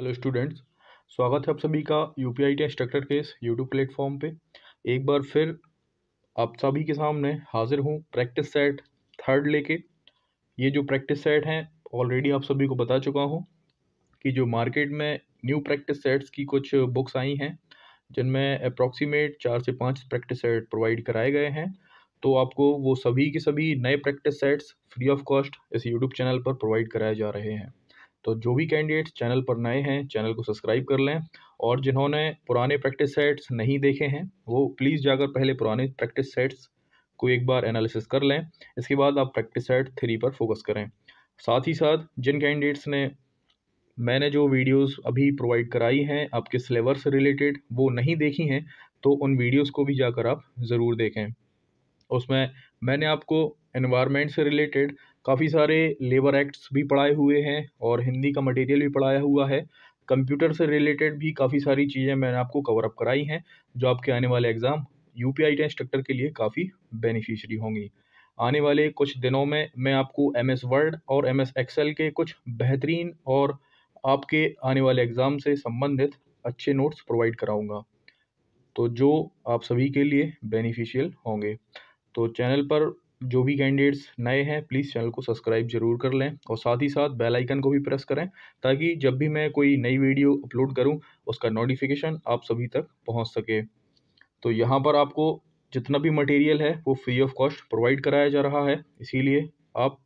hello students स्वागत है आप सभी का U P I T structure case YouTube platform पे एक बार फिर आप सभी के सामने हाजिर हूँ प्रैक्टिस सेट थर्ड लेके ये जो प्रैक्टिस सेट हैं ऑलरेडी आप सभी को बता चुका हूँ कि जो मार्केट में न्यू प्रैक्टिस सेट्स की कुछ बुक्स आई हैं जिनमें अप्रॉक्सीमेट चार से पाँच प्रैक्टिस सेट प्रोवाइड कराए गए हैं तो आपको वो सभी के सभी नए practice sets free of cost इस यूट्यूब चैनल पर प्रोवाइड कराए जा रहे हैं तो जो भी कैंडिडेट्स चैनल पर नए हैं चैनल को सब्सक्राइब कर लें और जिन्होंने पुराने प्रैक्टिस सेट्स नहीं देखे हैं वो प्लीज़ जाकर पहले पुराने प्रैक्टिस सेट्स को एक बार एनालिसिस कर लें इसके बाद आप प्रैक्टिस सेट थ्री पर फोकस करें साथ ही साथ जिन कैंडिडेट्स ने मैंने जो वीडियोस अभी प्रोवाइड कराई हैं आपके सिलेबस से रिलेटेड वो नहीं देखी हैं तो उन वीडियोस को भी जाकर आप ज़रूर देखें उसमें मैंने आपको एनवायरनमेंट से रिलेटेड काफ़ी सारे लेबर एक्ट्स भी पढ़ाए हुए हैं और हिंदी का मटेरियल भी पढ़ाया हुआ है कंप्यूटर से रिलेटेड भी काफ़ी सारी चीज़ें मैंने आपको कवर अप कराई हैं जो आपके आने वाले exam U P I instructor के लिए काफ़ी बेनिफिशरी होंगी आने वाले कुछ दिनों में मैं आपको एम एस वर्ड और एम एस एक्सेल के कुछ बेहतरीन और आपके आने वाले एग्ज़ाम से संबंधित अच्छे नोट्स प्रोवाइड कराऊंगा तो जो आप सभी के लिए बेनिफिशियल होंगे तो चैनल पर जो भी कैंडिडेट्स नए हैं प्लीज़ चैनल को सब्सक्राइब जरूर कर लें और साथ ही साथ बेल आइकन को भी प्रेस करें ताकि जब भी मैं कोई नई वीडियो अपलोड करूं उसका नोटिफिकेशन आप सभी तक पहुंच सके तो यहाँ पर आपको जितना भी मटेरियल है वो फ्री ऑफ कॉस्ट प्रोवाइड कराया जा रहा है इसीलिए आप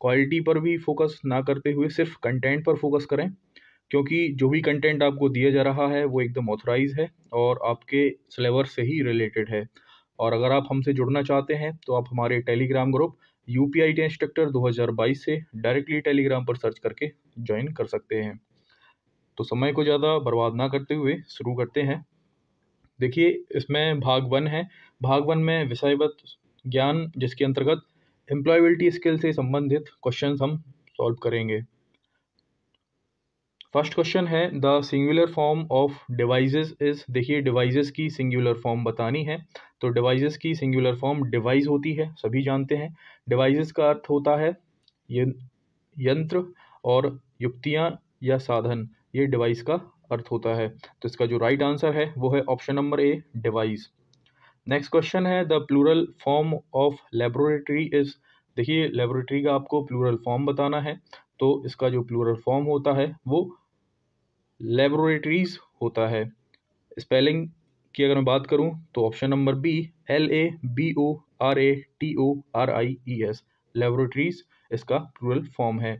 क्वालिटी पर भी फोकस ना करते हुए सिर्फ कंटेंट पर फोकस करें क्योंकि जो भी कंटेंट आपको दिया जा रहा है वो एकदम ऑथराइज है और आपके सिलेबस से ही रिलेटेड है और अगर आप हमसे जुड़ना चाहते हैं तो आप हमारे Telegram group U P I T instructor 2022 से डायरेक्टली टेलीग्राम पर सर्च करके ज्वाइन कर सकते हैं तो समय को ज़्यादा बर्बाद ना करते हुए शुरू करते हैं देखिए इसमें भाग वन है भाग वन में विषयवत ज्ञान जिसके अंतर्गत एम्प्लॉयबिलिटी स्किल से संबंधित क्वेश्चन हम सॉल्व करेंगे फर्स्ट क्वेश्चन है the singular form of devices is देखिए डिवाइज की सिंगुलर फॉर्म बतानी है तो डिवाइसेस की सिंगुलर फॉर्म डिवाइस होती है सभी जानते हैं डिवाइज का अर्थ होता है यंत्र और युक्तियाँ या साधन ये डिवाइस का अर्थ होता है तो इसका जो राइट right आंसर है वो है option number A device next question है the plural form of laboratory is देखिए लेबोरेटरी का आपको प्लूरल फॉर्म बताना है तो इसका जो प्लूरल फॉर्म होता है वो लेबोरेटरीज होता है स्पेलिंग की अगर मैं बात करूं तो option number B L A B O R A T O R I E S laboratories इसका प्लूरल फॉर्म है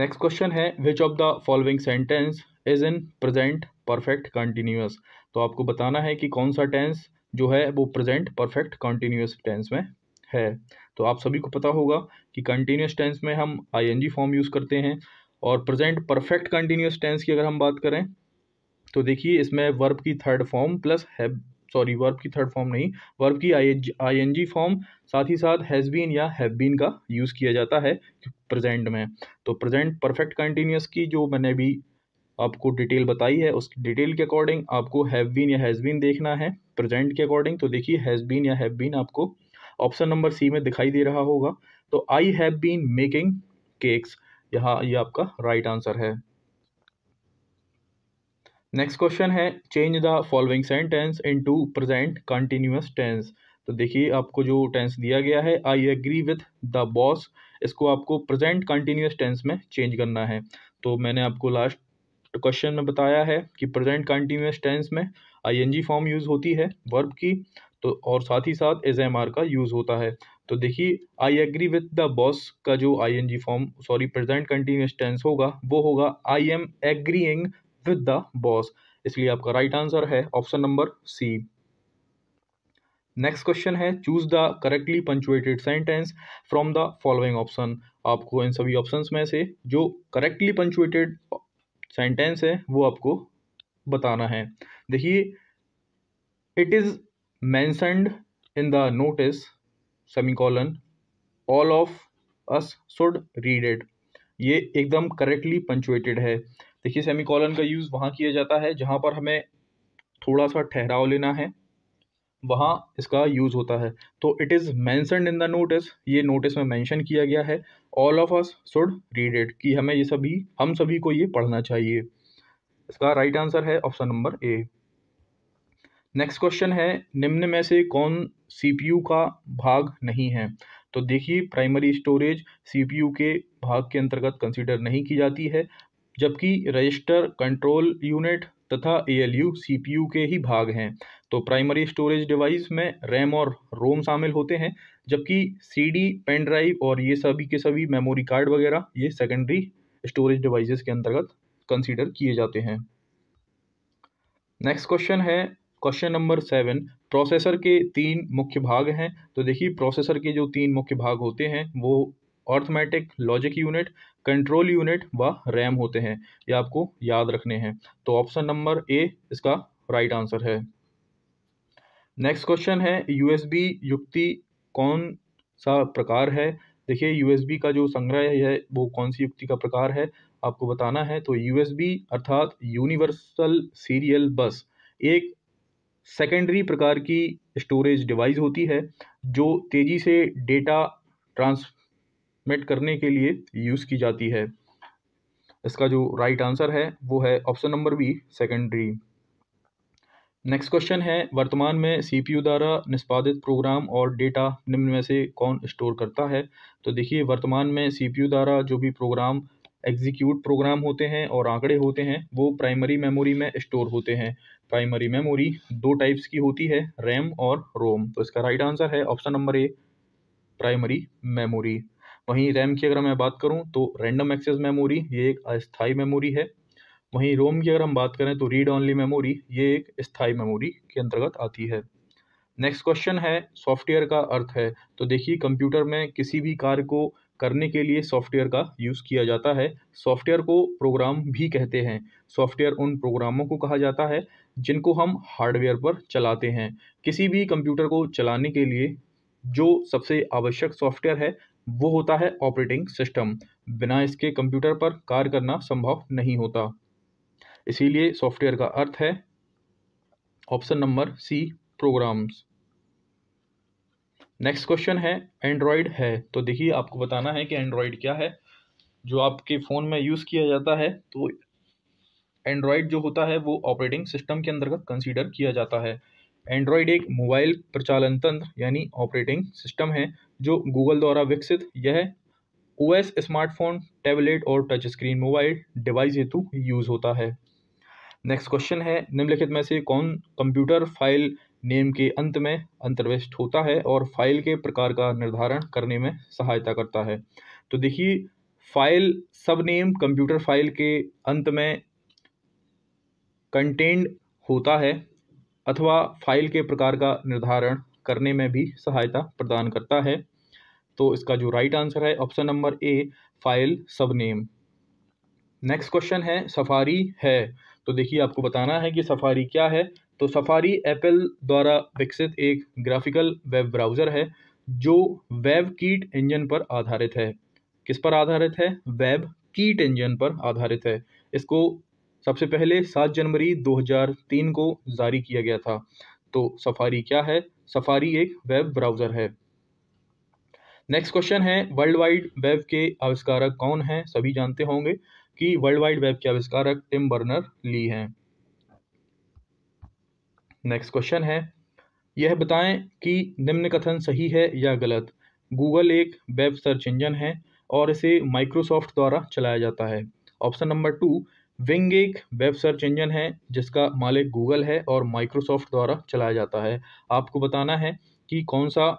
नेक्स्ट क्वेश्चन है which of the following sentence is in present perfect continuous तो आपको बताना है कि कौन सा टेंस जो है वो प्रेजेंट परफेक्ट कंटिन्यूस टेंस में है तो आप सभी को पता होगा कि कंटिन्यूस टेंस में हम आईएनजी फॉर्म यूज़ करते हैं और प्रेजेंट परफेक्ट कंटिन्यूस टेंस की अगर हम बात करें तो देखिए इसमें वर्ब की थर्ड फॉर्म प्लस है सॉरी वर्ब की थर्ड फॉर्म नहीं वर्ब की आई एन जी फॉर्म साथ ही साथ हैज़ बीन या हैव बीन का यूज़ किया जाता है प्रेजेंट में तो प्रेजेंट परफेक्ट कंटिन्यूस की जो मैंने अभी आपको डिटेल बताई है उस डिटेल के अकॉर्डिंग आपको हैव बीन या हैज़ बीन देखना है प्रेजेंट के अकॉर्डिंग तो देखिए हैज़ बीन या हैव बीन आपको ऑप्शन नंबर सी में दिखाई दे रहा होगा तो I have been making cakes यहाँ ये आपका राइट right आंसर है नेक्स्ट क्वेश्चन है change the following sentence into present continuous tense तो देखिए आपको जो टेंस दिया गया है I agree with the boss इसको आपको प्रजेंट कंटिन्यूस टेंस में चेंज करना है तो मैंने आपको लास्ट क्वेश्चन में बताया है कि प्रजेंट कंटिन्यूस टेंस में I N G form use होती है वर्ब की तो और साथ ही साथ एज एम आर का यूज़ होता है तो देखिए I agree with the boss का जो I N G form sorry present continuous tense होगा वो होगा I am agreeing with the boss इसलिए आपका राइट right आंसर है option number C next question है choose the correctly punctuated sentence from the following option आपको इन सभी ऑप्शंस में से जो करेक्टली पंचुएटेड सेंटेंस है वो आपको बताना है देखिए it is mentioned in the notice semicolon all of us should read it ये एकदम करेक्टली पंचुएटेड है देखिए सेमीकॉलन का यूज़ वहाँ किया जाता है जहाँ पर हमें थोड़ा सा ठहराव लेना है वहाँ इसका यूज़ होता है तो it is mentioned in the notice ये नोटिस में मैंशन किया गया है all of us should read it कि हमें ये सभी हम सभी को ये पढ़ना चाहिए इसका राइट right आंसर है option number A next question है निम्न में से कौन सीपीयू का भाग नहीं है तो देखिए प्राइमरी स्टोरेज सीपीयू के भाग के अंतर्गत कंसीडर नहीं की जाती है जबकि रजिस्टर कंट्रोल यूनिट तथा एएलयू सीपीयू के ही भाग हैं तो प्राइमरी स्टोरेज डिवाइस में रैम और रोम शामिल होते हैं जबकि सीडी पेन ड्राइव और ये सभी के सभी मेमोरी कार्ड वगैरह ये सेकेंडरी स्टोरेज डिवाइसेस के अंतर्गत कंसीडर किए जाते हैं नेक्स्ट क्वेश्चन है क्वेश्चन नंबर सेवन प्रोसेसर के तीन मुख्य भाग हैं तो देखिए प्रोसेसर के जो तीन मुख्य भाग होते हैं वो arithmetic logic unit control unit व रैम होते हैं ये आपको याद रखने हैं तो ऑप्शन नंबर ए इसका राइट आंसर है नेक्स्ट क्वेश्चन है यूएसबी युक्ति कौन सा प्रकार है देखिए यूएसबी का जो संग्रह है वो कौन सी युक्ति का प्रकार है आपको बताना है तो यूएसबी अर्थात यूनिवर्सल सीरियल बस एक सेकेंडरी प्रकार की स्टोरेज डिवाइस होती है जो तेज़ी से डेटा ट्रांसमिट करने के लिए यूज़ की जाती है इसका जो राइट आंसर है वो है option number B secondary next question है वर्तमान में सीपीयू द्वारा निष्पादित प्रोग्राम और डेटा निम्न में से कौन स्टोर करता है तो देखिए वर्तमान में सीपीयू द्वारा जो भी प्रोग्राम एग्जीक्यूट प्रोग्राम होते हैं और आंकड़े होते हैं वो प्राइमरी मेमोरी में स्टोर होते हैं प्राइमरी मेमोरी दो टाइप्स की होती है रैम और रोम तो इसका राइट आंसर है option number A primary memory वहीं रैम की अगर मैं बात करूं तो रैंडम एक्सेस मेमोरी ये एक अस्थाई मेमोरी है वहीं रोम की अगर हम बात करें तो रीड ऑनली मेमोरी ये एक स्थाई मेमोरी के अंतर्गत आती है नेक्स्ट क्वेश्चन है सॉफ्टवेयर का अर्थ है तो देखिए कंप्यूटर में किसी भी कार्य को करने के लिए सॉफ्टवेयर का यूज़ किया जाता है सॉफ्टवेयर को प्रोग्राम भी कहते हैं सॉफ्टवेयर उन प्रोग्रामों को कहा जाता है जिनको हम हार्डवेयर पर चलाते हैं किसी भी कंप्यूटर को चलाने के लिए जो सबसे आवश्यक सॉफ्टवेयर है वो होता है ऑपरेटिंग सिस्टम बिना इसके कंप्यूटर पर कार्य करना संभव नहीं होता इसीलिए सॉफ्टवेयर का अर्थ है option number C programs next question है एंड्रॉयड है तो देखिए आपको बताना है कि एंड्रॉयड क्या है जो आपके फ़ोन में यूज़ किया जाता है तो एंड्रॉयड जो होता है वो ऑपरेटिंग सिस्टम के अंतर्गत कंसीडर किया जाता है एंड्रॉयड एक मोबाइल प्रचालन तंत्र यानी ऑपरेटिंग सिस्टम है जो गूगल द्वारा विकसित यह ओएस स्मार्टफोन टैबलेट और टच स्क्रीन मोबाइल डिवाइस हेतु यूज़ होता है नेक्स्ट क्वेश्चन है निम्नलिखित में से कौन कंप्यूटर फाइल नेम के अंत में अंतर्विष्ट होता है और फाइल के प्रकार का निर्धारण करने में सहायता करता है तो देखिए फाइल सब नेम कंप्यूटर फाइल के अंत में कंटेंड होता है अथवा फाइल के प्रकार का निर्धारण करने में भी सहायता प्रदान करता है तो इसका जो राइट आंसर है ऑप्शन नंबर ए फाइल सब नेम नेक्स्ट क्वेश्चन है सफारी है तो देखिए आपको बताना है कि सफारी क्या है तो सफारी एप्पल द्वारा विकसित एक ग्राफिकल वेब ब्राउज़र है जो वेब कीट इंजन पर आधारित है किस पर आधारित है वेब कीट इंजन पर आधारित है इसको सबसे पहले सात जनवरी 2003 को जारी किया गया था तो सफारी क्या है सफारी एक वेब ब्राउज़र है नेक्स्ट क्वेश्चन है वर्ल्ड वाइड वेब के आविष्कारक कौन हैं सभी जानते होंगे कि वर्ल्ड वाइड वेब के आविष्कारक टिम बर्नर ली हैं नेक्स्ट क्वेश्चन है यह बताएं कि निम्न कथन सही है या गलत गूगल एक वेब सर्च इंजन है और इसे माइक्रोसॉफ्ट द्वारा चलाया जाता है ऑप्शन नंबर टू विंग एक वेब सर्च इंजन है जिसका मालिक गूगल है और माइक्रोसॉफ्ट द्वारा चलाया जाता है आपको बताना है कि कौन सा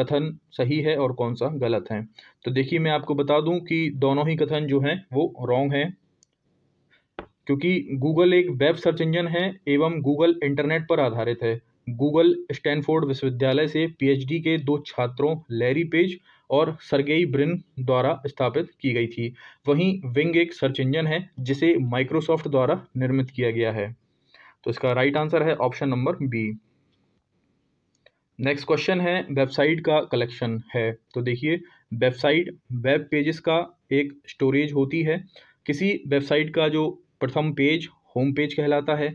कथन सही है और कौन सा गलत है तो देखिए मैं आपको बता दूं कि दोनों ही कथन जो हैं वो रॉन्ग हैं क्योंकि गूगल एक वेब सर्च इंजन है एवं गूगल इंटरनेट पर आधारित है गूगल स्टैनफोर्ड विश्वविद्यालय से पीएचडी के दो छात्रों लैरी पेज और सरगेई ब्रिन द्वारा स्थापित की गई थी वहीं विंग एक सर्च इंजन है जिसे माइक्रोसॉफ्ट द्वारा निर्मित किया गया है तो इसका राइट आंसर है option number B next question है वेबसाइट का कलेक्शन है तो देखिए वेबसाइट वेब पेजेस का एक स्टोरेज होती है किसी वेबसाइट का जो प्रथम पेज होम पेज कहलाता है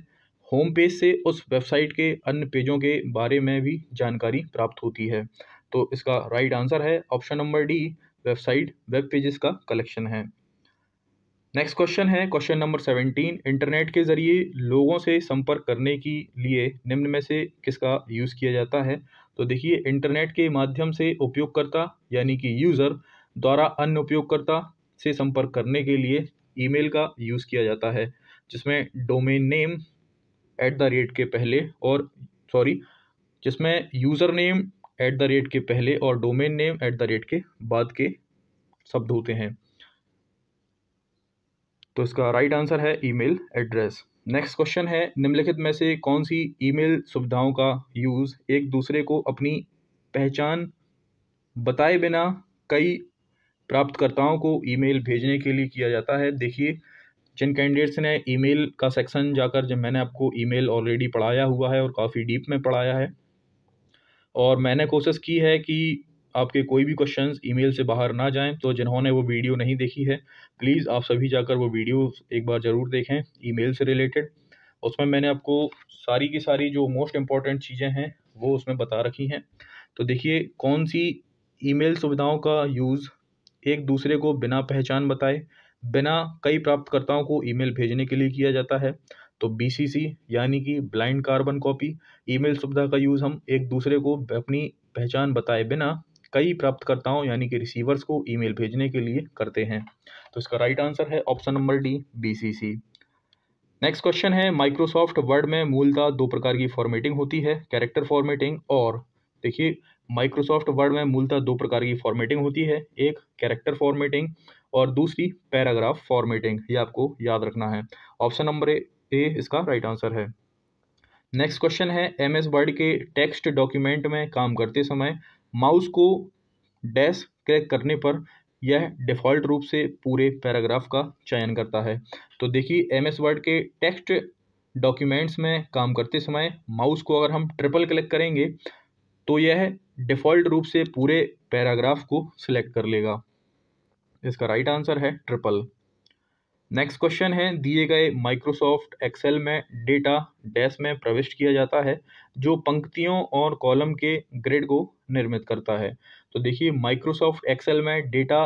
होम पेज से उस वेबसाइट के अन्य पेजों के बारे में भी जानकारी प्राप्त होती है तो इसका राइट आंसर है option number D website web pages का कलेक्शन है नेक्स्ट क्वेश्चन है क्वेश्चन नंबर सेवेंटीन इंटरनेट के ज़रिए लोगों से संपर्क करने के लिए निम्न में से किसका यूज़ किया जाता है तो देखिए इंटरनेट के माध्यम से उपयोगकर्ता यानी कि यूज़र द्वारा अन्य उपयोगकर्ता से संपर्क करने के लिए ईमेल का यूज़ किया जाता है जिसमें domain name at the rate के पहले और सॉरी जिसमें user name at the rate के पहले और domain name at the rate के बाद के शब्द होते हैं तो इसका राइट आंसर है ईमेल एड्रेस नेक्स्ट क्वेश्चन है निम्नलिखित में से कौन सी ईमेल सुविधाओं का यूज़ एक दूसरे को अपनी पहचान बताए बिना कई प्राप्तकर्ताओं को ईमेल भेजने के लिए किया जाता है देखिए जिन कैंडिडेट्स ने ईमेल का सेक्शन जाकर जब मैंने आपको ईमेल ऑलरेडी पढ़ाया हुआ है और काफ़ी डीप में पढ़ाया है और मैंने कोशिश की है कि आपके कोई भी क्वेश्चंस ईमेल से बाहर ना जाएं तो जिन्होंने वो वीडियो नहीं देखी है प्लीज़ आप सभी जाकर वो वीडियो एक बार ज़रूर देखें ईमेल से रिलेटेड उसमें मैंने आपको सारी की सारी जो मोस्ट इम्पॉर्टेंट चीज़ें हैं वो उसमें बता रखी हैं तो देखिए कौन सी ईमेल सुविधाओं का यूज़ एक दूसरे को बिना पहचान बताए बिना कई प्राप्तकर्ताओं को ईमेल भेजने के लिए किया जाता है तो बीसीसी यानी कि ब्लाइंड कार्बन कॉपी ईमेल सुविधा का यूज़ हम एक दूसरे को अपनी पहचान बताए बिना कई प्राप्तकर्ताओं यानी कि रिसीवर्स को ईमेल भेजने के लिए करते हैं तो इसका राइट आंसर है option number D BCC next question है माइक्रोसॉफ्ट वर्ड में मूलतः दो प्रकार की फॉर्मेटिंग होती है कैरेक्टर फॉर्मेटिंग और देखिए माइक्रोसॉफ्ट वर्ड में मूलतः दो प्रकार की फॉर्मेटिंग होती है एक कैरेक्टर फॉर्मेटिंग और दूसरी पैराग्राफ फॉर्मेटिंग ये आपको याद रखना है ऑप्शन नंबर ए इसका राइट आंसर है नेक्स्ट क्वेश्चन है एम एस वर्ड के टेक्स्ट डॉक्यूमेंट में काम करते समय माउस को डैश क्लिक करने पर यह डिफ़ॉल्ट रूप से पूरे पैराग्राफ का चयन करता है तो देखिए एम एस वर्ड के टेक्स्ट डॉक्यूमेंट्स में काम करते समय माउस को अगर हम ट्रिपल क्लिक करेंगे तो यह डिफ़ॉल्ट रूप से पूरे पैराग्राफ को सिलेक्ट कर लेगा इसका राइट आंसर है ट्रिपल नेक्स्ट क्वेश्चन है दिए गए माइक्रोसॉफ्ट एक्सेल में डेटा डैश में प्रविष्ट किया जाता है जो पंक्तियों और कॉलम के ग्रेड को निर्मित करता है तो देखिए माइक्रोसॉफ्ट एक्सेल में डेटा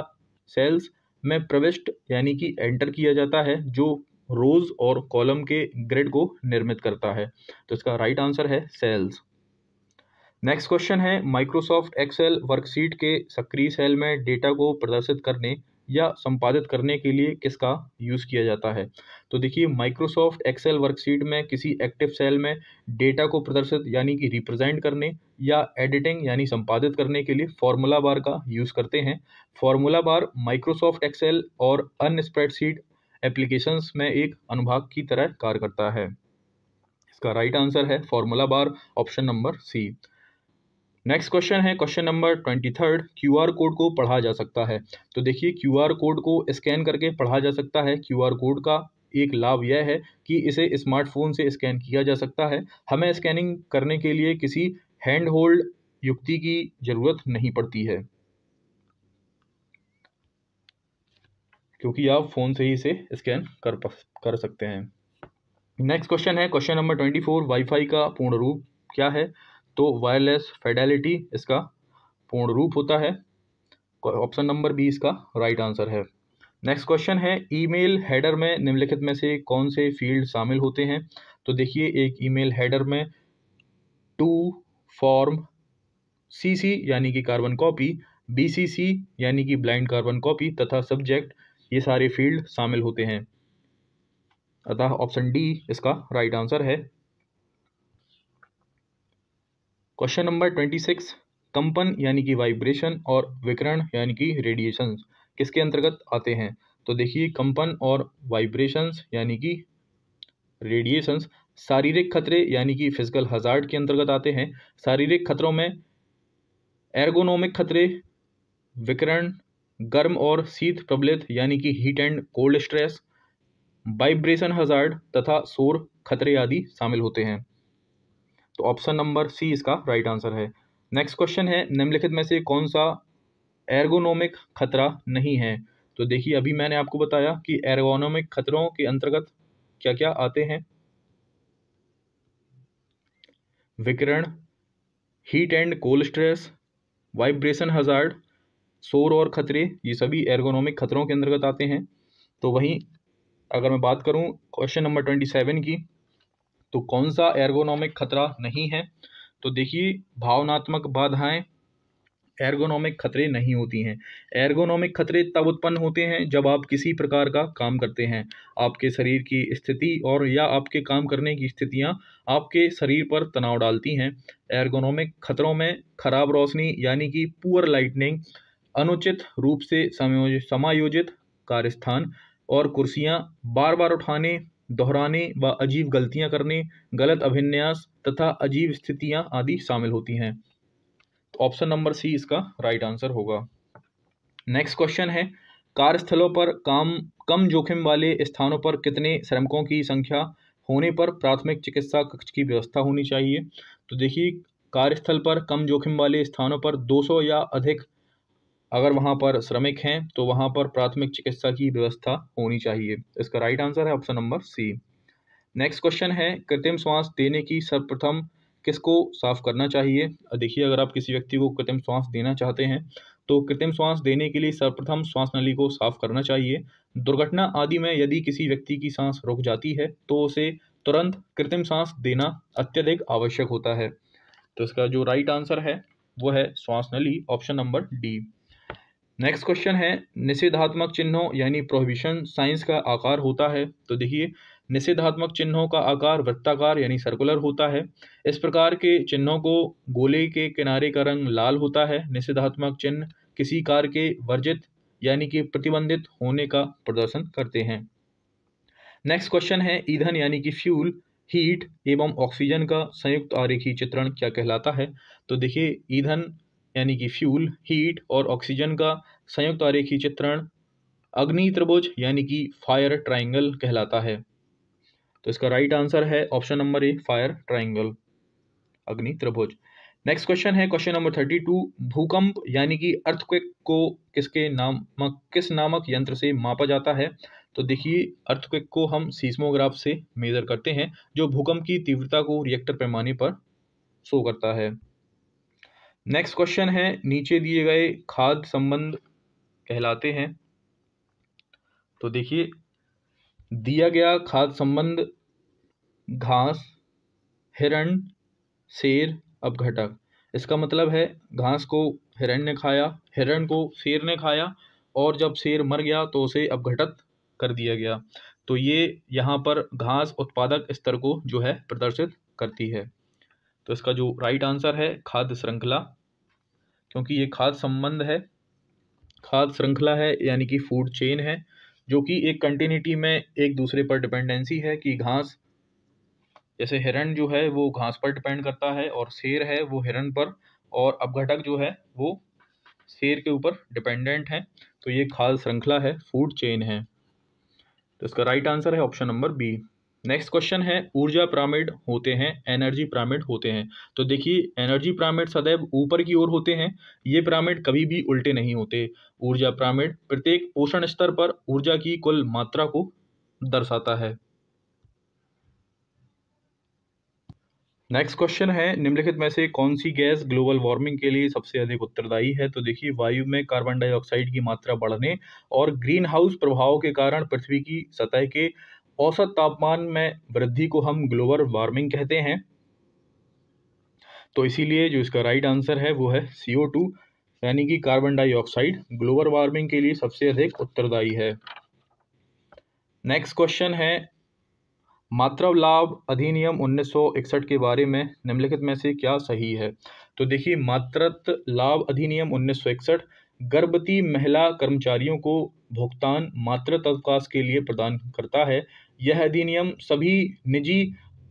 सेल्स में प्रविष्ट यानी कि एंटर किया जाता है जो रोज़ और कॉलम के ग्रेड को निर्मित करता है तो इसका राइट आंसर है सेल्स नेक्स्ट क्वेश्चन है माइक्रोसॉफ्ट एक्सेल वर्कशीट के सक्रिय सेल में डेटा को प्रदर्शित करने या संपादित करने के लिए किसका यूज़ किया जाता है तो देखिए माइक्रोसॉफ्ट एक्सेल वर्कशीट में किसी एक्टिव सेल में डेटा को प्रदर्शित यानी कि रिप्रेजेंट करने या एडिटिंग यानी संपादित करने के लिए फॉर्मूला बार का यूज़ करते हैं फॉर्मूला बार माइक्रोसॉफ्ट एक्सेल और अन स्प्रेडशीट एप्लीकेशंस में एक अनुभाग की तरह कार्य करता है इसका राइट आंसर है formula bar option number C next question है question number twenty third Q R code को पढ़ा जा सकता है तो देखिए क्यू आर कोड को स्कैन करके पढ़ा जा सकता है क्यू आर कोड का एक लाभ यह है कि इसे स्मार्टफोन से स्कैन किया जा सकता है हमें स्कैनिंग करने के लिए किसी हैंड होल्ड युक्ति की ज़रूरत नहीं पड़ती है क्योंकि आप फ़ोन से ही इसे स्कैन कर कर सकते हैं नेक्स्ट क्वेश्चन है question number twenty four WiFi का पूर्ण रूप क्या है तो वायरलेस फेडेलिटी इसका पूर्ण रूप होता है ऑप्शन नंबर बी इसका राइट आंसर है नेक्स्ट क्वेश्चन है ईमेल हेडर में निम्नलिखित में से कौन से फील्ड शामिल होते हैं तो देखिए एक ईमेल हेडर में टू फॉर्म सीसी यानी कि कार्बन कॉपी बीसीसी यानी कि ब्लाइंड कार्बन कॉपी तथा सब्जेक्ट ये सारे फील्ड शामिल होते हैं अतः ऑप्शन डी इसका राइट आंसर है क्वेश्चन नंबर ट्वेंटी सिक्स कंपन यानी कि वाइब्रेशन और विकरण यानी कि रेडिएशन किसके अंतर्गत आते हैं तो देखिए कंपन और वाइब्रेशंस यानी कि रेडिएशंस शारीरिक खतरे यानी कि फिजिकल हजार्ड के अंतर्गत आते हैं शारीरिक खतरों में एर्गोनोमिक खतरे विकरण गर्म और शीत प्रबलित यानी कि heat and cold stress vibration hazard तथा शोर खतरे आदि शामिल होते हैं तो ऑप्शन नंबर सी इसका राइट आंसर है नेक्स्ट क्वेश्चन है निम्नलिखित में से कौन सा एर्गोनोमिक खतरा नहीं है तो देखिए अभी मैंने आपको बताया कि एर्गोनोमिक खतरों के अंतर्गत क्या क्या आते हैं विकिरण heat and cold stress vibration hazard शोर और खतरे ये सभी एर्गोनोमिक खतरों के अंतर्गत आते हैं तो वहीं अगर मैं बात करूं क्वेश्चन नंबर ट्वेंटी सेवन की तो कौन सा एर्गोनॉमिक खतरा नहीं है तो देखिए भावनात्मक बाधाएं एर्गोनॉमिक खतरे नहीं होती हैं एर्गोनॉमिक खतरे तब उत्पन्न होते हैं जब आप किसी प्रकार का काम करते हैं आपके शरीर की स्थिति और या आपके काम करने की स्थितियां आपके शरीर पर तनाव डालती हैं एर्गोनॉमिक खतरों में खराब रोशनी यानी कि पुअर लाइटनिंग अनुचित रूप से समायोजित कार्यस्थान और कुर्सियाँ बार बार उठाने दोहराने व अजीब गलतियां करने गलत अभिन्यास तथा अजीब स्थितियां आदि शामिल होती हैं तो ऑप्शन नंबर सी इसका राइट आंसर होगा नेक्स्ट क्वेश्चन है कार्यस्थलों पर काम कम जोखिम वाले स्थानों पर कितने श्रमिकों की संख्या होने पर प्राथमिक चिकित्सा कक्ष की व्यवस्था होनी चाहिए तो देखिए कार्यस्थल पर कम जोखिम वाले स्थानों पर 200 या अधिक अगर वहाँ पर श्रमिक हैं तो वहाँ पर प्राथमिक चिकित्सा की व्यवस्था होनी चाहिए इसका राइट आंसर है option number C next question है कृत्रिम श्वास देने की सर्वप्रथम किसको साफ करना चाहिए देखिए अगर आप किसी व्यक्ति को कृत्रिम श्वास देना चाहते हैं तो कृत्रिम श्वास देने के लिए सर्वप्रथम श्वास नली को साफ करना चाहिए दुर्घटना आदि में यदि किसी व्यक्ति की सांस रुक जाती है तो उसे तुरंत कृत्रिम सांस देना अत्यधिक आवश्यक होता है तो इसका जो राइट आंसर है वो है श्वास नली option number D next question है निषेधात्मक चिन्हों यानी प्रोहिबिशन साइंस का आकार होता है तो देखिए निषेधात्मक चिन्हों का आकार वृत्ताकार यानी सर्कुलर होता है इस प्रकार के चिन्हों को गोले के किनारे का रंग लाल होता है निषेधात्मक चिन्ह किसी कार के वर्जित यानी कि प्रतिबंधित होने का प्रदर्शन करते हैं नेक्स्ट क्वेश्चन है ईंधन यानी कि फ्यूल हीट एवं ऑक्सीजन का संयुक्त आरेखी चित्रण क्या कहलाता है तो देखिए ईंधन यानी कि फ्यूल हीट और ऑक्सीजन का संयुक्त आरेखी चित्रण अग्नि त्रिभुज यानी कि फायर ट्राइंगल कहलाता है तो इसका राइट आंसर है option number A fire triangle अग्नि त्रिभुज नेक्स्ट क्वेश्चन है क्वेश्चन नंबर थर्टी टू भूकंप यानी कि अर्थक्वेक को किसके नामक किस नामक यंत्र से मापा जाता है तो देखिए अर्थक्वेक को हम सीस्मोग्राफ से मेजर करते हैं जो भूकंप की तीव्रता को रिएक्टर पैमाने पर शो करता है नेक्स्ट क्वेश्चन है नीचे दिए गए खाद संबंध कहलाते हैं तो देखिए दिया गया खाद संबंध घास हिरण शेर अपघटक इसका मतलब है घास को हिरण ने खाया हिरण को शेर ने खाया और जब शेर मर गया तो उसे अपघटत कर दिया गया तो ये यहाँ पर घास उत्पादक स्तर को जो है प्रदर्शित करती है तो इसका जो राइट आंसर है खाद्य श्रृंखला क्योंकि ये खाद्य संबंध है खाद्य श्रृंखला है यानी कि फूड चेन है जो कि एक कंटिन्यूटी में एक दूसरे पर डिपेंडेंसी है कि घास जैसे हिरण जो है वो घास पर डिपेंड करता है और शेर है वो हिरण पर और अपघटक जो है वो शेर के ऊपर डिपेंडेंट है तो ये खाद्य श्रृंखला है फूड चेन है तो इसका राइट आंसर है option number B next question है ऊर्जा पिरामिड होते हैं एनर्जी पिरामिड होते हैं तो देखिए एनर्जी पिरामिड सदैव ऊपर की ओर होते हैं ये पिरामिड कभी भी उल्टे नहीं होते ऊर्जा पिरामिड प्रत्येक पोषण स्तर पर ऊर्जा की कुल मात्रा को दर्शाता है नेक्स्ट क्वेश्चन है निम्नलिखित में से कौन सी गैस ग्लोबल वार्मिंग के लिए सबसे अधिक उत्तरदायी है तो देखिए वायु में कार्बन डाइऑक्साइड की मात्रा बढ़ने और ग्रीन हाउस प्रभाव के कारण पृथ्वी की सतह के औसत तापमान में वृद्धि को हम ग्लोबल वार्मिंग कहते हैं तो इसीलिए जो इसका राइट आंसर है वो है सी टू यानी कि कार्बन डाइऑक्साइड ग्लोबल वार्मिंग के लिए सबसे अधिक उत्तरदायी है नेक्स्ट क्वेश्चन है मात्रा लाभ अधिनियम 1961 के बारे में निम्नलिखित में से क्या सही है तो देखिए मातृत्व लाभ अधिनियम 1961 गर्भवती महिला कर्मचारियों को भुगतान मातृत्व अवकाश के लिए प्रदान करता है यह अधिनियम सभी निजी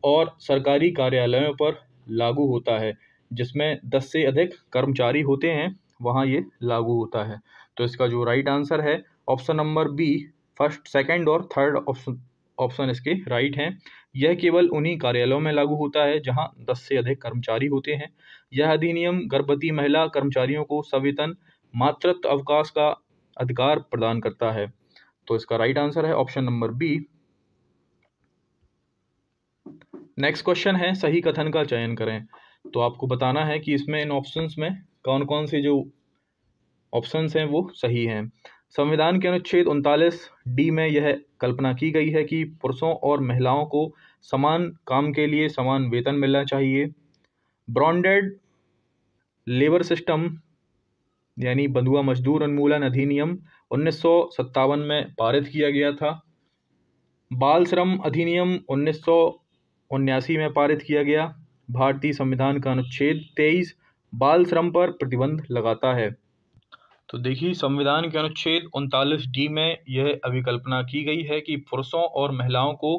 और सरकारी कार्यालयों पर लागू होता है जिसमें दस से अधिक कर्मचारी होते हैं वहाँ ये लागू होता है तो इसका जो राइट आंसर है option number B first second और थर्ड ऑप्शन ऑप्शन इसके राइट हैं यह केवल उन्हीं कार्यालयों में लागू होता है जहां 10 से अधिक कर्मचारी होते हैं यह अधिनियम गर्भवती महिला कर्मचारियों को सवेतन मातृत्व अवकाश का अधिकार प्रदान करता है तो इसका राइट आंसर है option number B next question है सही कथन का चयन करें तो आपको बताना है कि इसमें इन ऑप्शंस में कौन कौन से जो ऑप्शंस हैं वो सही हैं संविधान के अनुच्छेद उनतालीस डी में यह कल्पना की गई है कि पुरुषों और महिलाओं को समान काम के लिए समान वेतन मिलना चाहिए ब्रॉन्डेड लेबर सिस्टम यानी बंधुआ मजदूर उन्मूलन अधिनियम उन्नीस में पारित किया गया था बाल श्रम अधिनियम उन्नीस उन्यासी में पारित किया गया भारतीय संविधान का अनुच्छेद तेईस बाल श्रम पर प्रतिबंध लगाता है तो देखिए संविधान के अनुच्छेद उनतालीस डी में यह अभिकल्पना की गई है कि पुरुषों और महिलाओं को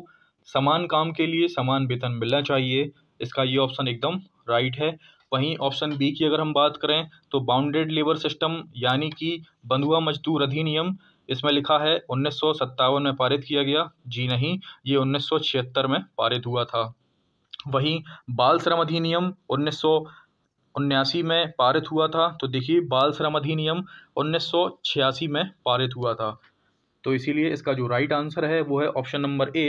समान काम के लिए समान वेतन मिलना चाहिए इसका ये ऑप्शन एकदम राइट है वहीं ऑप्शन बी की अगर हम बात करें तो बाउंडेड लेबर सिस्टम यानी कि बंधुआ मजदूर अधिनियम इसमें लिखा है उन्नीस में पारित किया गया जी नहीं ये उन्नीस में पारित हुआ था वहीं बाल श्रम अधिनियम उन्नीस उन्यासी में पारित हुआ था तो देखिए बाल श्रम अधिनियम उन्नीस में पारित हुआ था तो इसीलिए इसका जो राइट आंसर है वो है ऑप्शन नंबर ए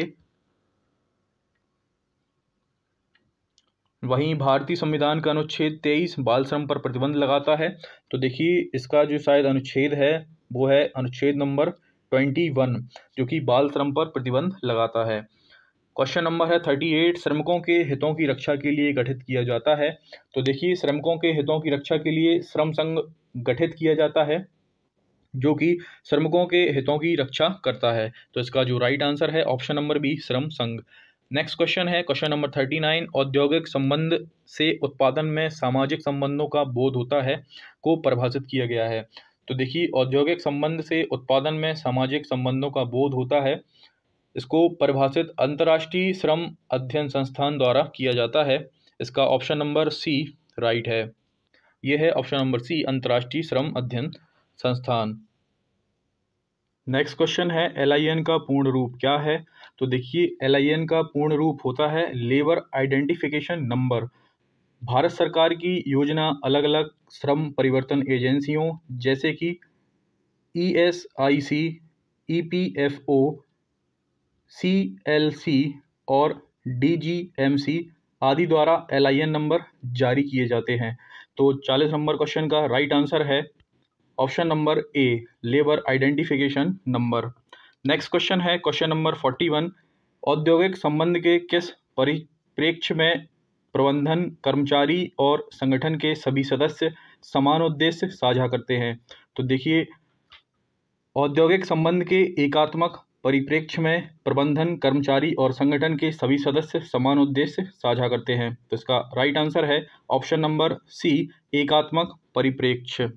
वहीं भारतीय संविधान का अनुच्छेद तेईस बाल श्रम पर प्रतिबंध लगाता है तो देखिए इसका जो शायद अनुच्छेद है वो है अनुच्छेद नंबर ट्वेंटी वन जो कि बाल श्रम पर प्रतिबंध लगाता है क्वेश्चन नंबर है थर्टी एट श्रमिकों के हितों की रक्षा के लिए गठित किया जाता है तो देखिए श्रमिकों के हितों की रक्षा के लिए श्रम संघ गठित किया जाता है जो कि श्रमिकों के हितों की रक्षा करता है तो इसका जो राइट आंसर है ऑप्शन नंबर बी श्रम संघ नेक्स्ट क्वेश्चन है क्वेश्चन नंबर थर्टी नाइन औद्योगिक संबंध से उत्पादन में सामाजिक संबंधों का बोध होता है को परिभाषित किया गया है तो देखिए औद्योगिक संबंध से उत्पादन में सामाजिक संबंधों का बोध होता है इसको परिभाषित अंतर्राष्ट्रीय श्रम अध्ययन संस्थान द्वारा किया जाता है इसका ऑप्शन नंबर सी राइट है यह है ऑप्शन नंबर सी अंतर्राष्ट्रीय श्रम अध्ययन संस्थान नेक्स्ट क्वेश्चन है एल का पूर्ण रूप क्या है तो देखिए एल का पूर्ण रूप होता है लेबर आइडेंटिफिकेशन नंबर भारत सरकार की योजना अलग अलग श्रम परिवर्तन एजेंसियों जैसे कि E S I C E P F O C L C और डी जी एम सी आदि द्वारा एल आई एन नंबर जारी किए जाते हैं तो चालीस नंबर क्वेश्चन का राइट आंसर है option number A labour identification number next question है क्वेश्चन नंबर फोर्टी वन औद्योगिक संबंध के किस परिप्रेक्ष्य में प्रबंधन कर्मचारी और संगठन के सभी सदस्य समान उद्देश्य साझा करते हैं तो देखिए औद्योगिक संबंध के एकात्मक परिप्रेक्ष्य में प्रबंधन कर्मचारी और संगठन के सभी सदस्य समान उद्देश्य साझा करते हैं तो इसका राइट आंसर है ऑप्शन नंबर सी एकात्मक परिप्रेक्ष्य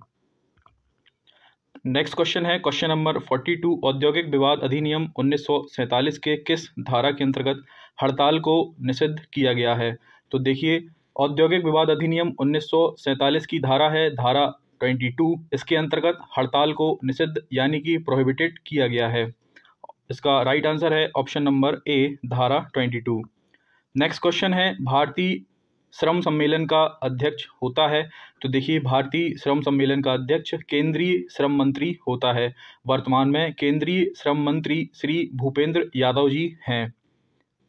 नेक्स्ट क्वेश्चन है क्वेश्चन नंबर फोर्टी टू औद्योगिक विवाद अधिनियम उन्नीस के किस धारा के अंतर्गत हड़ताल को निषिद्ध किया गया है तो देखिए औद्योगिक विवाद अधिनियम उन्नीस की धारा है धारा 22 इसके अंतर्गत हड़ताल को निषिद्ध यानी कि प्रोहिबिटेड किया गया है इसका राइट आंसर है ऑप्शन नंबर ए धारा 22 नेक्स्ट क्वेश्चन है भारतीय श्रम सम्मेलन का अध्यक्ष होता है तो देखिए भारतीय श्रम सम्मेलन का अध्यक्ष केंद्रीय श्रम मंत्री होता है वर्तमान में केंद्रीय श्रम मंत्री श्री भूपेंद्र यादव जी हैं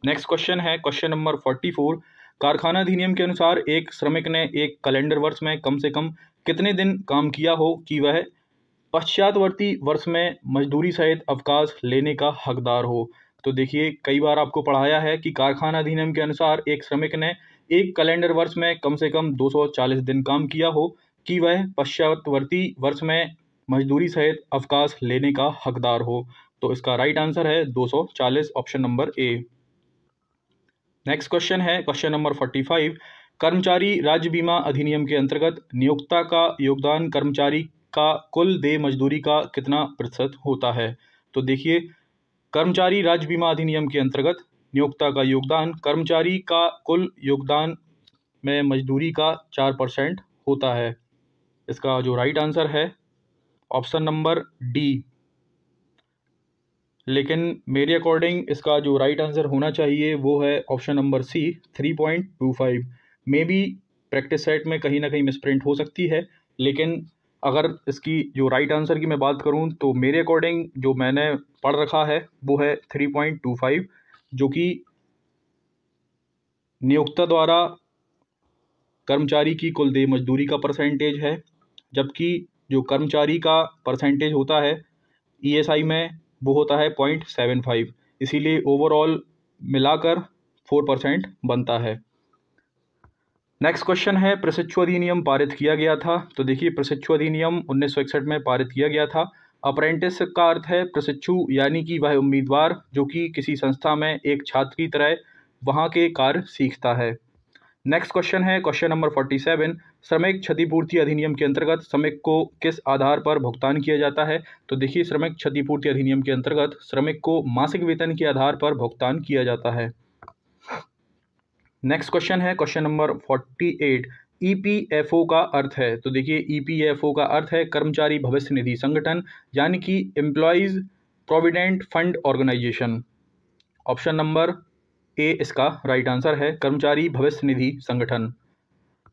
नेक्स्ट क्वेश्चन है क्वेश्चन नंबर फोर्टी फोर कारखाना अधिनियम के अनुसार एक श्रमिक ने एक कैलेंडर वर्ष में कम से कम कितने दिन काम किया हो कि वह पश्चातवर्ती वर्ष में मजदूरी सहित अवकाश लेने का हकदार हो तो देखिए कई बार आपको पढ़ाया है कि कारखाना अधिनियम के अनुसार एक श्रमिक ने एक कैलेंडर वर्ष में कम से कम 240 दिन काम किया हो कि वह पश्चातवर्ती वर्ष में मजदूरी सहित अवकाश लेने का हकदार हो तो इसका राइट आंसर है 240 option number A next question है क्वेश्चन नंबर फोर्टी फाइव कर्मचारी राज्य बीमा अधिनियम के अंतर्गत नियोक्ता का योगदान कर्मचारी का कुल देय मजदूरी का कितना प्रतिशत होता है तो देखिए कर्मचारी राज्य बीमा अधिनियम के अंतर्गत नियोक्ता का योगदान कर्मचारी का कुल योगदान में मजदूरी का चार परसेंट होता है इसका जो राइट आंसर है ऑप्शन नंबर डी लेकिन मेरे अकॉर्डिंग इसका जो राइट आंसर होना चाहिए वो है option number C three point two five may be practice set में कहीं ना कहीं मिसप्रिंट हो सकती है लेकिन अगर इसकी जो राइट आंसर की मैं बात करूं तो मेरे अकॉर्डिंग जो मैंने पढ़ रखा है वो है थ्री पॉइंट टू फाइव जो कि नियोक्ता द्वारा कर्मचारी की कुल देय मजदूरी का परसेंटेज है जबकि जो कर्मचारी का परसेंटेज होता है ईएसआई e में वो होता है पॉइंट सेवन फाइव इसीलिए ओवरऑल मिलाकर फोर परसेंट बनता है नेक्स्ट क्वेश्चन है प्रशिक्षु अधिनियम पारित किया गया था तो देखिए प्रशिक्षु अधिनियम उन्नीस में पारित किया गया था अप्रेंटिस का अर्थ है प्रशिक्षु यानी कि वह उम्मीदवार जो कि किसी संस्था में एक छात्र की तरह वहाँ के कार्य सीखता है नेक्स्ट क्वेश्चन है क्वेश्चन नंबर फोर्टी सेवन श्रमिक क्षतिपूर्ति अधिनियम के अंतर्गत श्रमिक को किस आधार पर भुगतान किया जाता है तो देखिए श्रमिक क्षतिपूर्ति अधिनियम के अंतर्गत श्रमिक को मासिक वेतन के आधार पर भुगतान किया जाता है नेक्स्ट क्वेश्चन है question number forty eight E P F O का अर्थ है तो देखिए ई पी एफ ओ का अर्थ है कर्मचारी भविष्य निधि संगठन यानी कि employees provident fund organisation option number A इसका राइट आंसर है कर्मचारी भविष्य निधि संगठन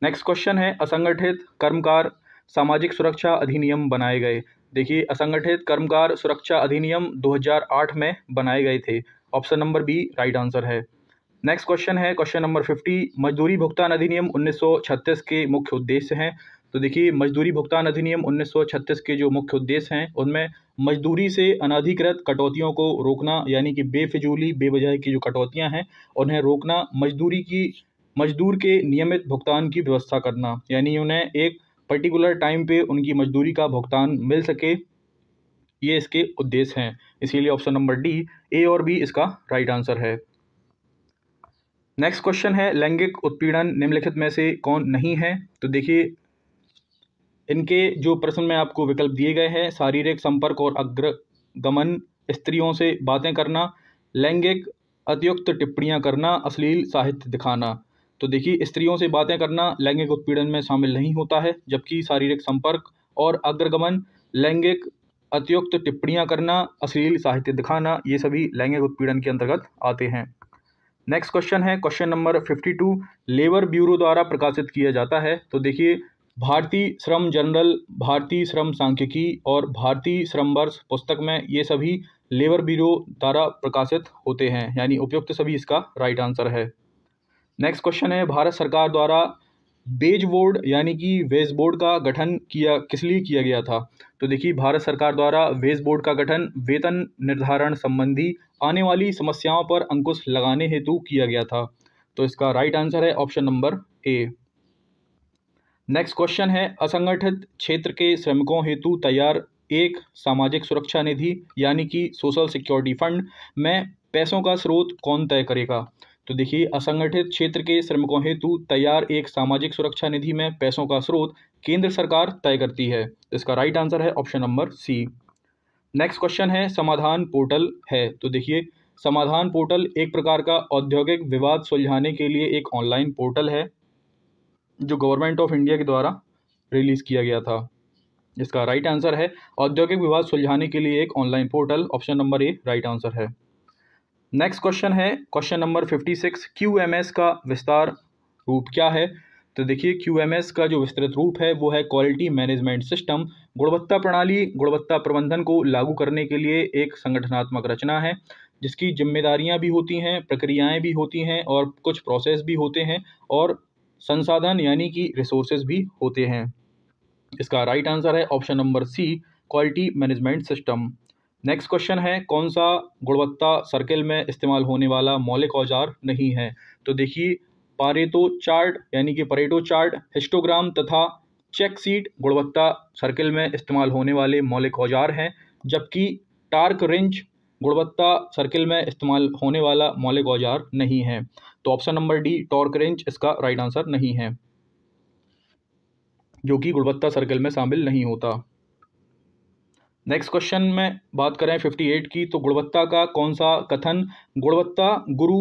नेक्स्ट क्वेश्चन है असंगठित कर्मकार सामाजिक सुरक्षा अधिनियम बनाए गए देखिए असंगठित कर्मकार सुरक्षा अधिनियम 2008 में बनाए गए थे option number B right answer है नेक्स्ट क्वेश्चन है क्वेश्चन नंबर 50 मजदूरी भुगतान अधिनियम 1936 के मुख्य उद्देश्य हैं तो देखिए मजदूरी भुगतान अधिनियम 1936 के जो मुख्य उद्देश्य हैं उनमें मजदूरी से अनाधिकृत कटौतियों को रोकना यानी कि बेफिजूली बेबजाय की जो कटौतियां हैं उन्हें रोकना मजदूरी की मजदूर के नियमित भुगतान की व्यवस्था करना यानी उन्हें एक पर्टिकुलर टाइम पे उनकी मजदूरी का भुगतान मिल सके ये इसके उद्देश्य हैं इसीलिए ऑप्शन नंबर डी ए और बी इसका राइट आंसर है नेक्स्ट क्वेश्चन है लैंगिक उत्पीड़न निम्नलिखित में से कौन नहीं है तो देखिए इनके जो प्रश्न में आपको विकल्प दिए गए हैं शारीरिक संपर्क और अग्रगमन स्त्रियों से बातें करना लैंगिक अतियुक्त टिप्पणियां करना अश्लील साहित्य दिखाना तो देखिए स्त्रियों से बातें करना लैंगिक उत्पीड़न में शामिल नहीं होता है जबकि शारीरिक संपर्क और अग्रगमन लैंगिक अतियुक्त टिप्पणियां करना अश्लील साहित्य दिखाना ये सभी लैंगिक उत्पीड़न के अंतर्गत आते हैं नेक्स्ट क्वेश्चन है question number fifty two labour bureau द्वारा प्रकाशित किया जाता है तो देखिए भारतीय श्रम जनरल भारतीय श्रम सांख्यिकी और भारतीय श्रम वर्ष पुस्तक में ये सभी लेबर ब्यूरो द्वारा प्रकाशित होते हैं यानी उपयुक्त सभी इसका राइट आंसर है नेक्स्ट क्वेश्चन है भारत सरकार द्वारा बेज बोर्ड यानी कि वेज बोर्ड का गठन किया किस लिए किया गया था तो देखिए भारत सरकार द्वारा वेज बोर्ड का गठन वेतन निर्धारण संबंधी आने वाली समस्याओं पर अंकुश लगाने हेतु किया गया था तो इसका राइट आंसर है option number A next question है असंगठित क्षेत्र के श्रमिकों हेतु तैयार एक सामाजिक सुरक्षा निधि यानी कि सोशल सिक्योरिटी फंड में पैसों का स्रोत कौन तय करेगा तो देखिए असंगठित क्षेत्र के श्रमिकों हेतु तैयार एक सामाजिक सुरक्षा निधि में पैसों का स्रोत केंद्र सरकार तय करती है इसका राइट आंसर है option number C next question है समाधान पोर्टल है तो देखिए समाधान पोर्टल एक प्रकार का औद्योगिक विवाद सुलझाने के लिए एक ऑनलाइन पोर्टल है जो गवर्नमेंट ऑफ इंडिया के द्वारा रिलीज़ किया गया था इसका राइट आंसर है औद्योगिक विवाद सुलझाने के लिए एक online portal option number A right answer है नेक्स्ट क्वेश्चन है question number fifty six Q M S का विस्तार रूप क्या है तो देखिए क्यू एम एस का जो विस्तृत रूप है वो है क्वालिटी मैनेजमेंट सिस्टम गुणवत्ता प्रणाली गुणवत्ता प्रबंधन को लागू करने के लिए एक संगठनात्मक रचना है जिसकी जिम्मेदारियां भी होती हैं प्रक्रियाएं भी होती हैं और कुछ प्रोसेस भी होते हैं और संसाधन यानी कि रिसोर्सेज भी होते हैं इसका राइट आंसर है option number C quality management system next question है कौन सा गुणवत्ता सर्किल में इस्तेमाल होने वाला मौलिक औजार नहीं है तो देखिए पारेटो चार्ट यानी कि परेटो चार्ट हिस्टोग्राम तथा चेक सीट गुणवत्ता सर्किल में इस्तेमाल होने वाले मौलिक औजार हैं जबकि टार्क रिंच गुणवत्ता सर्किल में इस्तेमाल होने वाला मौलिक औजार नहीं है तो option number D torque wrench इसका राइट आंसर नहीं है जो कि गुणवत्ता सर्किल में शामिल नहीं होता नेक्स्ट क्वेश्चन में बात करें फिफ्टी एट की तो गुणवत्ता का कौन सा कथन गुणवत्ता गुरु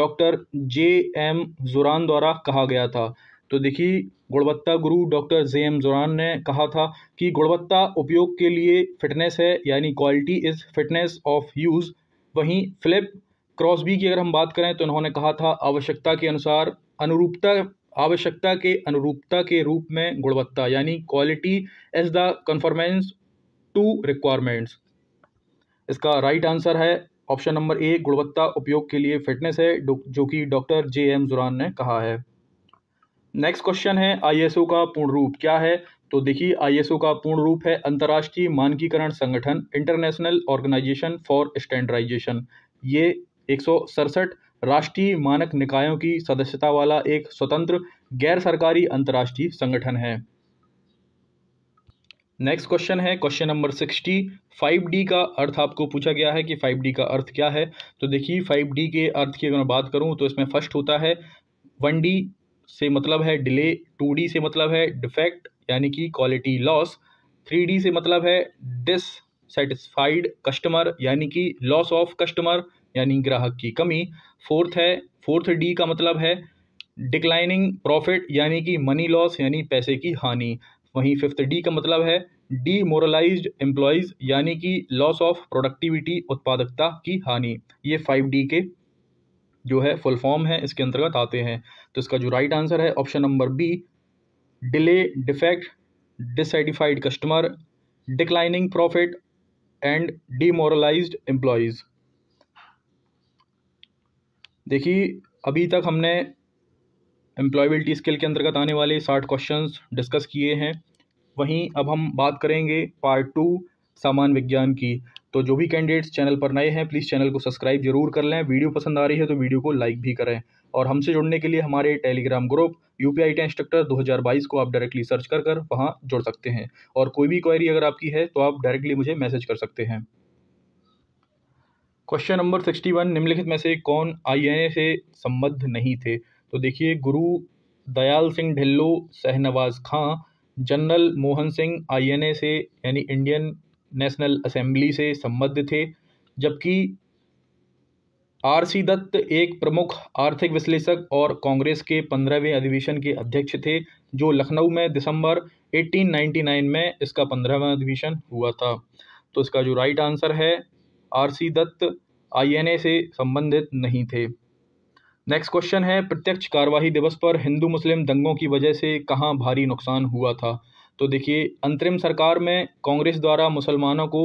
डॉक्टर जे एम जुरान द्वारा कहा गया था तो देखिए गुणवत्ता गुरु डॉक्टर जे एम जुरान ने कहा था कि गुणवत्ता उपयोग के लिए फिटनेस है यानी quality is fitness of use वहीं फ्लिप क्रॉसबी की अगर हम बात करें तो इन्होंने कहा था आवश्यकता के अनुसार अनुरूपता आवश्यकता के अनुरूपता के रूप में गुणवत्ता यानी quality as the conformance to requirements इसका राइट आंसर है ऑप्शन नंबर ए गुणवत्ता उपयोग के लिए फिटनेस है जो कि डॉक्टर जे एम जुरान ने कहा है नेक्स्ट क्वेश्चन है आईएसओ का पूर्ण रूप क्या है तो देखिए आईएसओ का पूर्ण रूप है अंतर्राष्ट्रीय मानकीकरण संगठन इंटरनेशनल ऑर्गेनाइजेशन फॉर स्टैंडर्डाइजेशन ये एक राष्ट्रीय मानक निकायों की सदस्यता वाला एक स्वतंत्र गैर सरकारी अंतर्राष्ट्रीय संगठन है नेक्स्ट क्वेश्चन है question number sixty five D का अर्थ आपको पूछा गया है कि फाइव डी का अर्थ क्या है तो देखिए फाइव डी के अर्थ की अगर मैं बात करूँ तो इसमें फर्स्ट होता है वन डी से मतलब है डिले टू डी से मतलब है डिफेक्ट यानी कि क्वालिटी लॉस थ्री डी से मतलब है डिससेटिस्फाइड कस्टमर यानी कि लॉस ऑफ कस्टमर यानी ग्राहक की कमी फोर्थ है फोर्थ डी का मतलब है डिक्लाइनिंग प्रॉफिट यानी कि मनी लॉस यानी पैसे की हानि वहीं फिफ्थ डी का मतलब है डीमोरलाइज एम्प्लॉयज़ यानी कि लॉस ऑफ प्रोडक्टिविटी उत्पादकता की हानि ये फाइव डी के जो है फुल फॉर्म है इसके अंतर्गत आते हैं तो इसका जो राइट आंसर है option number B delay defect dissatisfied customer declining profit and demoralise employees देखिए अभी तक हमने एम्प्लॉयबिलिटी स्किल के अंतर्गत आने वाले साठ क्वेश्चन डिस्कस किए हैं वहीं अब हम बात करेंगे पार्ट टू सामान्य विज्ञान की तो जो भी कैंडिडेट्स चैनल पर नए हैं प्लीज़ चैनल को सब्सक्राइब जरूर कर लें वीडियो पसंद आ रही है तो वीडियो को लाइक भी करें और हमसे जुड़ने के लिए हमारे Telegram group U P I T instructor दो हज़ार बाईस को आप डायरेक्टली सर्च कर कर वहाँ जुड़ सकते हैं और कोई भी क्वायरी अगर आपकी है तो आप डायरेक्टली मुझे मैसेज कर सकते हैं क्वेश्चन नंबर सिक्सटी वन निम्नलिखित में से कौन आई ए से संबद्ध नहीं थे तो देखिए गुरु दयाल सिंह ढिल्लो शहनवाज खां जनरल मोहन सिंह आईएनए से यानी इंडियन नेशनल असेंबली से संबद्ध थे जबकि आर सी दत्त एक प्रमुख आर्थिक विश्लेषक और कांग्रेस के पंद्रहवें अधिवेशन के अध्यक्ष थे जो लखनऊ में दिसंबर 1899 में इसका पंद्रहवा अधिवेशन हुआ था तो इसका जो राइट आंसर है आर सी दत्त आईएनए से संबंधित नहीं थे नेक्स्ट क्वेश्चन है प्रत्यक्ष कार्यवाही दिवस पर हिंदू मुस्लिम दंगों की वजह से कहाँ भारी नुकसान हुआ था तो देखिए अंतरिम सरकार में कांग्रेस द्वारा मुसलमानों को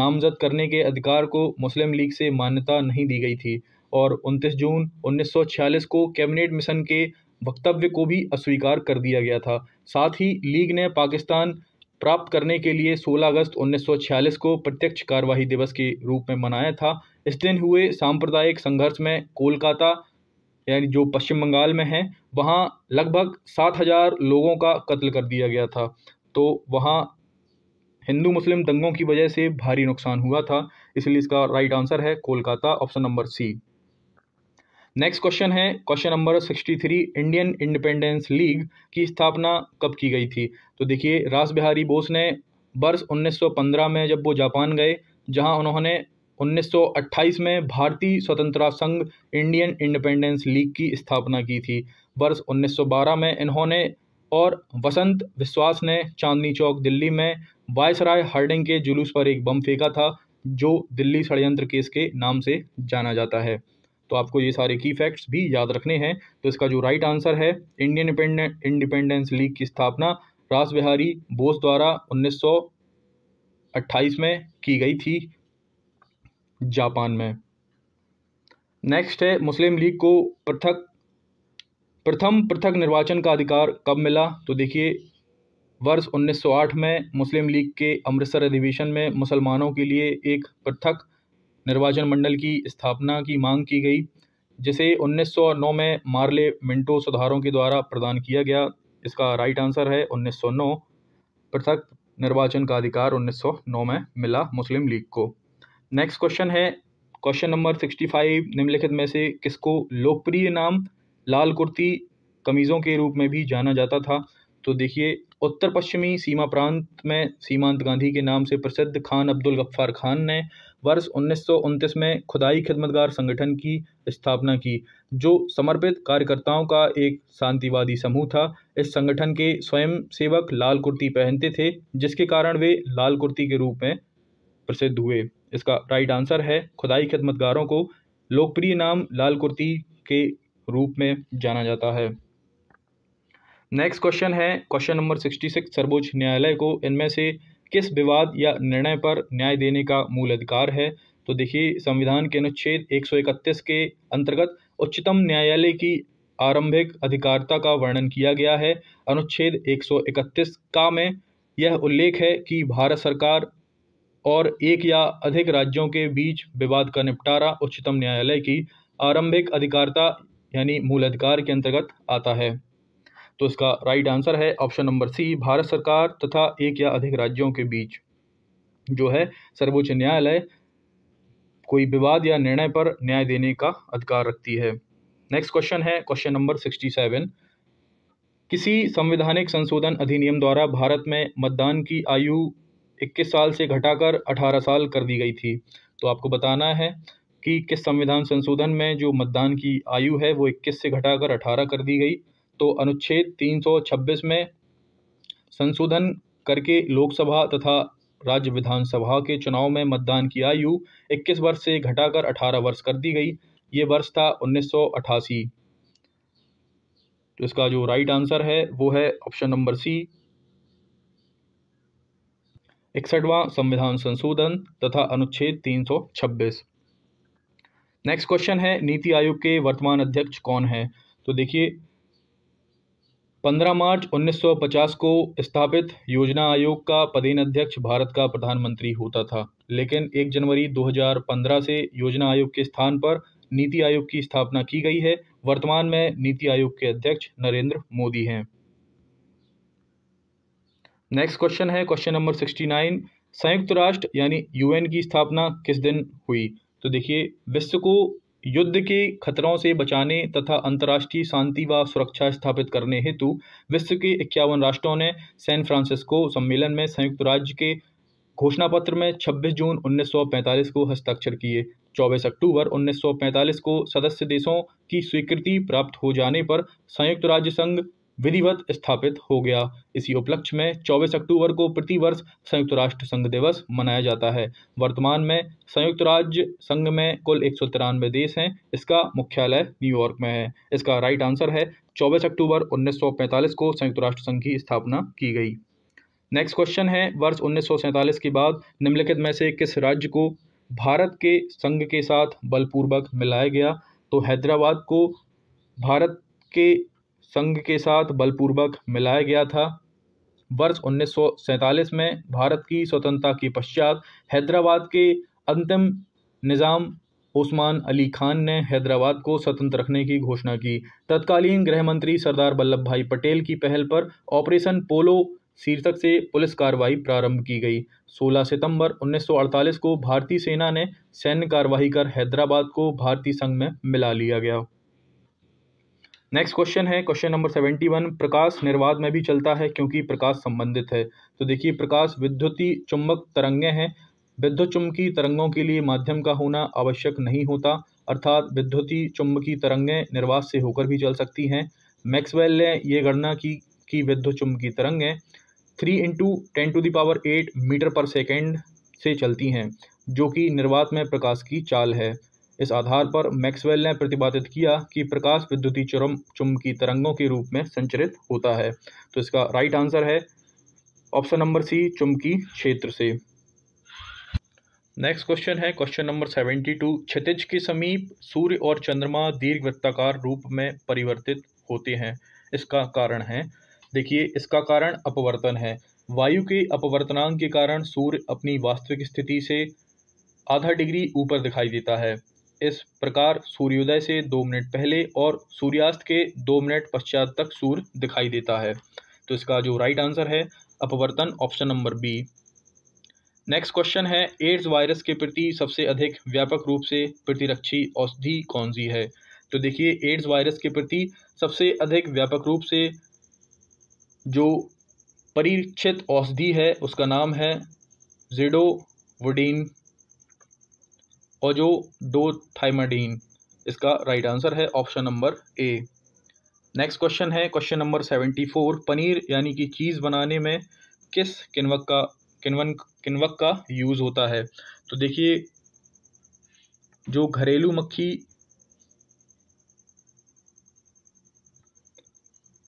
नामजद करने के अधिकार को मुस्लिम लीग से मान्यता नहीं दी गई थी और 29 जून 1946 को कैबिनेट मिशन के वक्तव्य को भी अस्वीकार कर दिया गया था साथ ही लीग ने पाकिस्तान प्राप्त करने के लिए 16 अगस्त 1946 को प्रत्यक्ष कार्यवाही दिवस के रूप में मनाया था इस दिन हुए सांप्रदायिक संघर्ष में कोलकाता यानी जो पश्चिम बंगाल में है वहाँ लगभग सात हज़ार लोगों का कत्ल कर दिया गया था तो वहाँ हिंदू मुस्लिम दंगों की वजह से भारी नुकसान हुआ था इसलिए इसका राइट आंसर है Kolkata option number C next question है question number sixty three Indian Independence League की स्थापना कब की गई थी तो देखिए रास बिहारी बोस ने वर्ष 1915 में जब वो जापान गए जहां उन्होंने 1928 में भारतीय स्वतंत्रता संघ इंडियन इंडिपेंडेंस लीग की स्थापना की थी वर्ष 1912 में इन्होंने और वसंत विश्वास ने चांदनी चौक दिल्ली में वायसराय हार्डिंग के जुलूस पर एक बम फेंका था जो दिल्ली षडयंत्र केस के नाम से जाना जाता है तो आपको ये सारे की फैक्ट्स भी याद रखने हैं तो इसका जो राइट आंसर है इंडियन इंडिपेंडेंस लीग की स्थापना रास बिहारी बोस द्वारा 1928 में की गई थी जापान में नेक्स्ट है मुस्लिम लीग को पृथक प्रथम पृथक निर्वाचन का अधिकार कब मिला तो देखिए वर्ष 1908 में मुस्लिम लीग के अमृतसर अधिवेशन में मुसलमानों के लिए एक पृथक निर्वाचन मंडल की स्थापना की मांग की गई जिसे 1909 में मार्ले मिंटो सुधारों के द्वारा प्रदान किया गया इसका राइट आंसर है 1909 पृथक निर्वाचन का अधिकार 1909 में मिला मुस्लिम लीग को नेक्स्ट क्वेश्चन है क्वेश्चन नंबर सिक्सटी फाइव निम्नलिखित में से किसको लोकप्रिय नाम लाल कुर्ती कमीज़ों के रूप में भी जाना जाता था तो देखिए उत्तर पश्चिमी सीमा प्रांत में सीमांत गांधी के नाम से प्रसिद्ध खान अब्दुल गफ्फार खान ने वर्ष उन्नीस में खुदाई खिदमतगार संगठन की स्थापना की जो समर्पित कार्यकर्ताओं का एक शांतिवादी समूह था इस संगठन के स्वयं सेवक लाल कुर्ती पहनते थे जिसके कारण वे लाल कुर्ती के रूप में प्रसिद्ध हुए इसका राइट आंसर है खुदाई खिदमतगारों को लोकप्रिय नाम लाल कुर्ती के रूप में जाना जाता है नेक्स्ट क्वेश्चन है क्वेश्चन नंबर सिक्सटी सिक्स सर्वोच्च न्यायालय को इनमें से किस विवाद या निर्णय पर न्याय देने का मूल अधिकार है तो देखिए संविधान के अनुच्छेद इकतीस के अंतर्गत उच्चतम न्यायालय की आरंभिक अधिकारता का वर्णन किया गया है अनुच्छेद इकतीस का में यह उल्लेख है कि भारत सरकार और एक या अधिक राज्यों के बीच विवाद का निपटारा उच्चतम न्यायालय की आरंभिक अधिकारता यानी मूल अधिकार के अंतर्गत आता है तो इसका राइट आंसर है ऑप्शन नंबर सी भारत सरकार तथा एक या अधिक राज्यों के बीच जो है सर्वोच्च न्यायालय कोई विवाद या निर्णय पर न्याय देने का अधिकार रखती है नेक्स्ट क्वेश्चन है क्वेश्चन नंबर सिक्सटी सेवन किसी संवैधानिक संशोधन अधिनियम द्वारा भारत में मतदान की आयु इक्कीस साल से घटाकर अठारह साल कर दी गई थी तो आपको बताना है कि किस संविधान संशोधन में जो मतदान की आयु है वो इक्कीस से घटाकर अठारह कर दी गई तो अनुच्छेद तीन सौ छब्बीस में संशोधन करके लोकसभा तथा राज्य विधानसभा के चुनाव में मतदान की आयु 21 वर्ष से घटाकर 18 वर्ष कर दी गई ये वर्ष था उन्नीस तो इसका जो राइट आंसर है वो है ऑप्शन नंबर सी इकसठवां संविधान संशोधन तथा अनुच्छेद 326 नेक्स्ट क्वेश्चन है नीति आयोग के वर्तमान अध्यक्ष कौन है तो देखिए 15 मार्च 1950 को स्थापित योजना आयोग का पदेन अध्यक्ष भारत का प्रधानमंत्री होता था लेकिन 1 जनवरी 2015 से योजना आयोग के स्थान पर नीति आयोग की स्थापना की गई है वर्तमान में नीति आयोग के अध्यक्ष नरेंद्र मोदी हैं नेक्स्ट क्वेश्चन है क्वेश्चन नंबर सिक्सटी नाइन संयुक्त राष्ट्र यानी यूएन की स्थापना किस दिन हुई तो देखिए विश्व को युद्ध के खतरों से बचाने तथा अंतर्राष्ट्रीय शांति व सुरक्षा स्थापित करने हेतु विश्व के इक्यावन राष्ट्रों ने सैन फ्रांसिस्को सम्मेलन में संयुक्त राज्य के घोषणा पत्र में 26 जून 1945 को हस्ताक्षर किए 24 अक्टूबर 1945 को सदस्य देशों की स्वीकृति प्राप्त हो जाने पर संयुक्त राज्य संघ विधिवत स्थापित हो गया इसी उपलक्ष्य में 24 अक्टूबर को प्रतिवर्ष संयुक्त राष्ट्र संघ दिवस मनाया जाता है वर्तमान में संयुक्त राज्य संघ में कुल एक देश हैं इसका मुख्यालय न्यूयॉर्क में है इसका राइट आंसर है 24 अक्टूबर 1945 को संयुक्त राष्ट्र संघ की स्थापना की गई नेक्स्ट क्वेश्चन है वर्ष उन्नीस के बाद निम्नलिखित में से किस राज्य को भारत के संघ के साथ बलपूर्वक मिलाया गया तो हैदराबाद को भारत के संघ के साथ बलपूर्वक मिलाया गया था वर्ष उन्नीस में भारत की स्वतंत्रता के पश्चात हैदराबाद के अंतिम निज़ाम उस्मान अली खान ने हैदराबाद को स्वतंत्र रखने की घोषणा की तत्कालीन गृह मंत्री सरदार वल्लभ भाई पटेल की पहल पर ऑपरेशन पोलो शीर्षक से पुलिस कार्रवाई प्रारंभ की गई 16 सितंबर 1948 को भारतीय सेना ने सैन्य कार्रवाई कर हैदराबाद को भारतीय संघ में मिला लिया गया नेक्स्ट क्वेश्चन है क्वेश्चन नंबर सेवेंटी वन प्रकाश निर्वाद में भी चलता है क्योंकि प्रकाश संबंधित है तो देखिए प्रकाश विद्युती चुंबक तरंगे हैं विद्युत चुंबकी तरंगों के लिए माध्यम का होना आवश्यक नहीं होता अर्थात विद्युती चुंबकी तरंगें निर्वाद से होकर भी चल सकती हैं मैक्सवेल ने ये गणना की कि विद्युत चुंबकी तरंगें three into ten to the power eight metre per second से चलती हैं जो कि निर्वात में प्रकाश की चाल है इस आधार पर मैक्सवेल ने प्रतिपादित किया कि प्रकाश विद्युतीय चरम चुंबकीय तरंगों के रूप में संचरित होता है तो इसका राइट आंसर है ऑप्शन नंबर सी चुंबकीय क्षेत्र से नेक्स्ट क्वेश्चन है क्वेश्चन नंबर सेवेंटी टू क्षितिज के समीप सूर्य और चंद्रमा दीर्घ वृत्ताकार रूप में परिवर्तित होते हैं इसका कारण है देखिए इसका कारण अपवर्तन है वायु के अपवर्तनांक के कारण सूर्य अपनी वास्तविक स्थिति से आधा डिग्री ऊपर दिखाई देता है इस प्रकार सूर्योदय से दो मिनट पहले और सूर्यास्त के दो मिनट पश्चात तक सूर्य दिखाई देता है तो इसका जो राइट आंसर है अपवर्तन option number B next question है एड्स वायरस के प्रति सबसे अधिक व्यापक रूप से प्रतिरक्षी औषधि कौन सी है तो देखिए एड्स वायरस के प्रति सबसे अधिक व्यापक रूप से जो परीक्षित औषधि है उसका नाम है जेडोवोडीन ओजोडोथाइमाडीन इसका राइट आंसर है option number A next question है question number seventy four paneer यानी कि चीज़ बनाने में किस किन्वक का किन्वन किन्वक का यूज़ होता है तो देखिए जो घरेलू मक्खी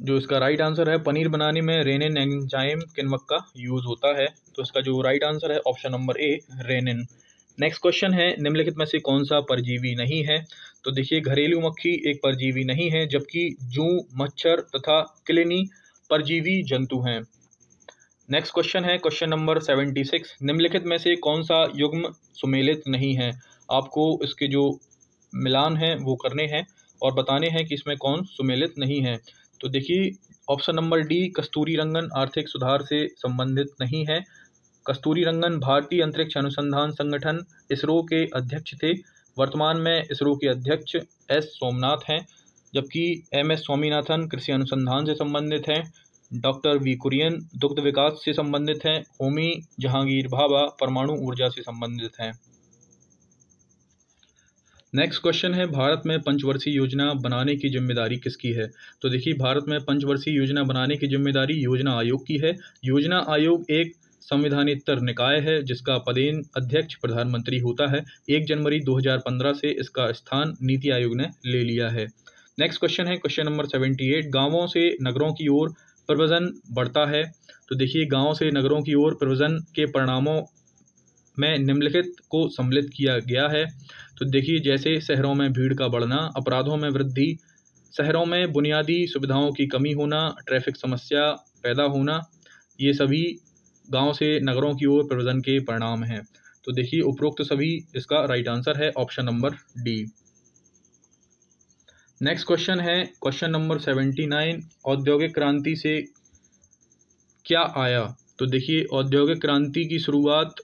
जो इसका राइट आंसर है पनीर बनाने में रेनिन एंजाइम किन्वक का यूज़ होता है तो इसका जो राइट आंसर है option number A rennin next question है निम्नलिखित में से कौन सा परजीवी नहीं है तो देखिए घरेलू मक्खी एक परजीवी नहीं है जबकि जू मच्छर तथा क्लिनी परजीवी जंतु हैं नेक्स्ट क्वेश्चन है क्वेश्चन नंबर सेवेंटी सिक्स निम्नलिखित में से कौन सा युग्म सुमेलित नहीं है आपको इसके जो मिलान हैं वो करने हैं और बताने हैं कि इसमें कौन सुमेलित नहीं है तो देखिए option number D Kasturirangan आर्थिक सुधार से संबंधित नहीं है कस्तूरी रंगन भारतीय अंतरिक्ष अनुसंधान संगठन इसरो के अध्यक्ष थे वर्तमान में इसरो के अध्यक्ष एस सोमनाथ हैं जबकि एम एस स्वामीनाथन कृषि अनुसंधान से संबंधित हैं डॉक्टर वी कुरियन दुग्ध विकास से संबंधित हैं होमी जहांगीर भाभा परमाणु ऊर्जा से संबंधित हैं नेक्स्ट क्वेश्चन है भारत में पंचवर्षीय योजना बनाने की जिम्मेदारी किसकी है तो देखिए भारत में पंचवर्षीय योजना बनाने की जिम्मेदारी योजना आयोग की है योजना आयोग एक संविधानितर निकाय है जिसका पदेन अध्यक्ष प्रधानमंत्री होता है एक जनवरी 2015 से इसका स्थान नीति आयोग ने ले लिया है नेक्स्ट क्वेश्चन है क्वेश्चन नंबर 78 गांवों से नगरों की ओर प्रवजन बढ़ता है तो देखिए गांवों से नगरों की ओर प्रवजन के परिणामों में निम्नलिखित को सम्मिलित किया गया है तो देखिए जैसे शहरों में भीड़ का बढ़ना अपराधों में वृद्धि शहरों में बुनियादी सुविधाओं की कमी होना ट्रैफिक समस्या पैदा होना ये सभी गांव से नगरों की ओर प्रवर्धन के परिणाम हैं तो देखिए उपरोक्त सभी इसका राइट आंसर है option number D next question है क्वेश्चन नंबर सेवेंटी नाइन औद्योगिक क्रांति से क्या आया तो देखिए औद्योगिक क्रांति की शुरुआत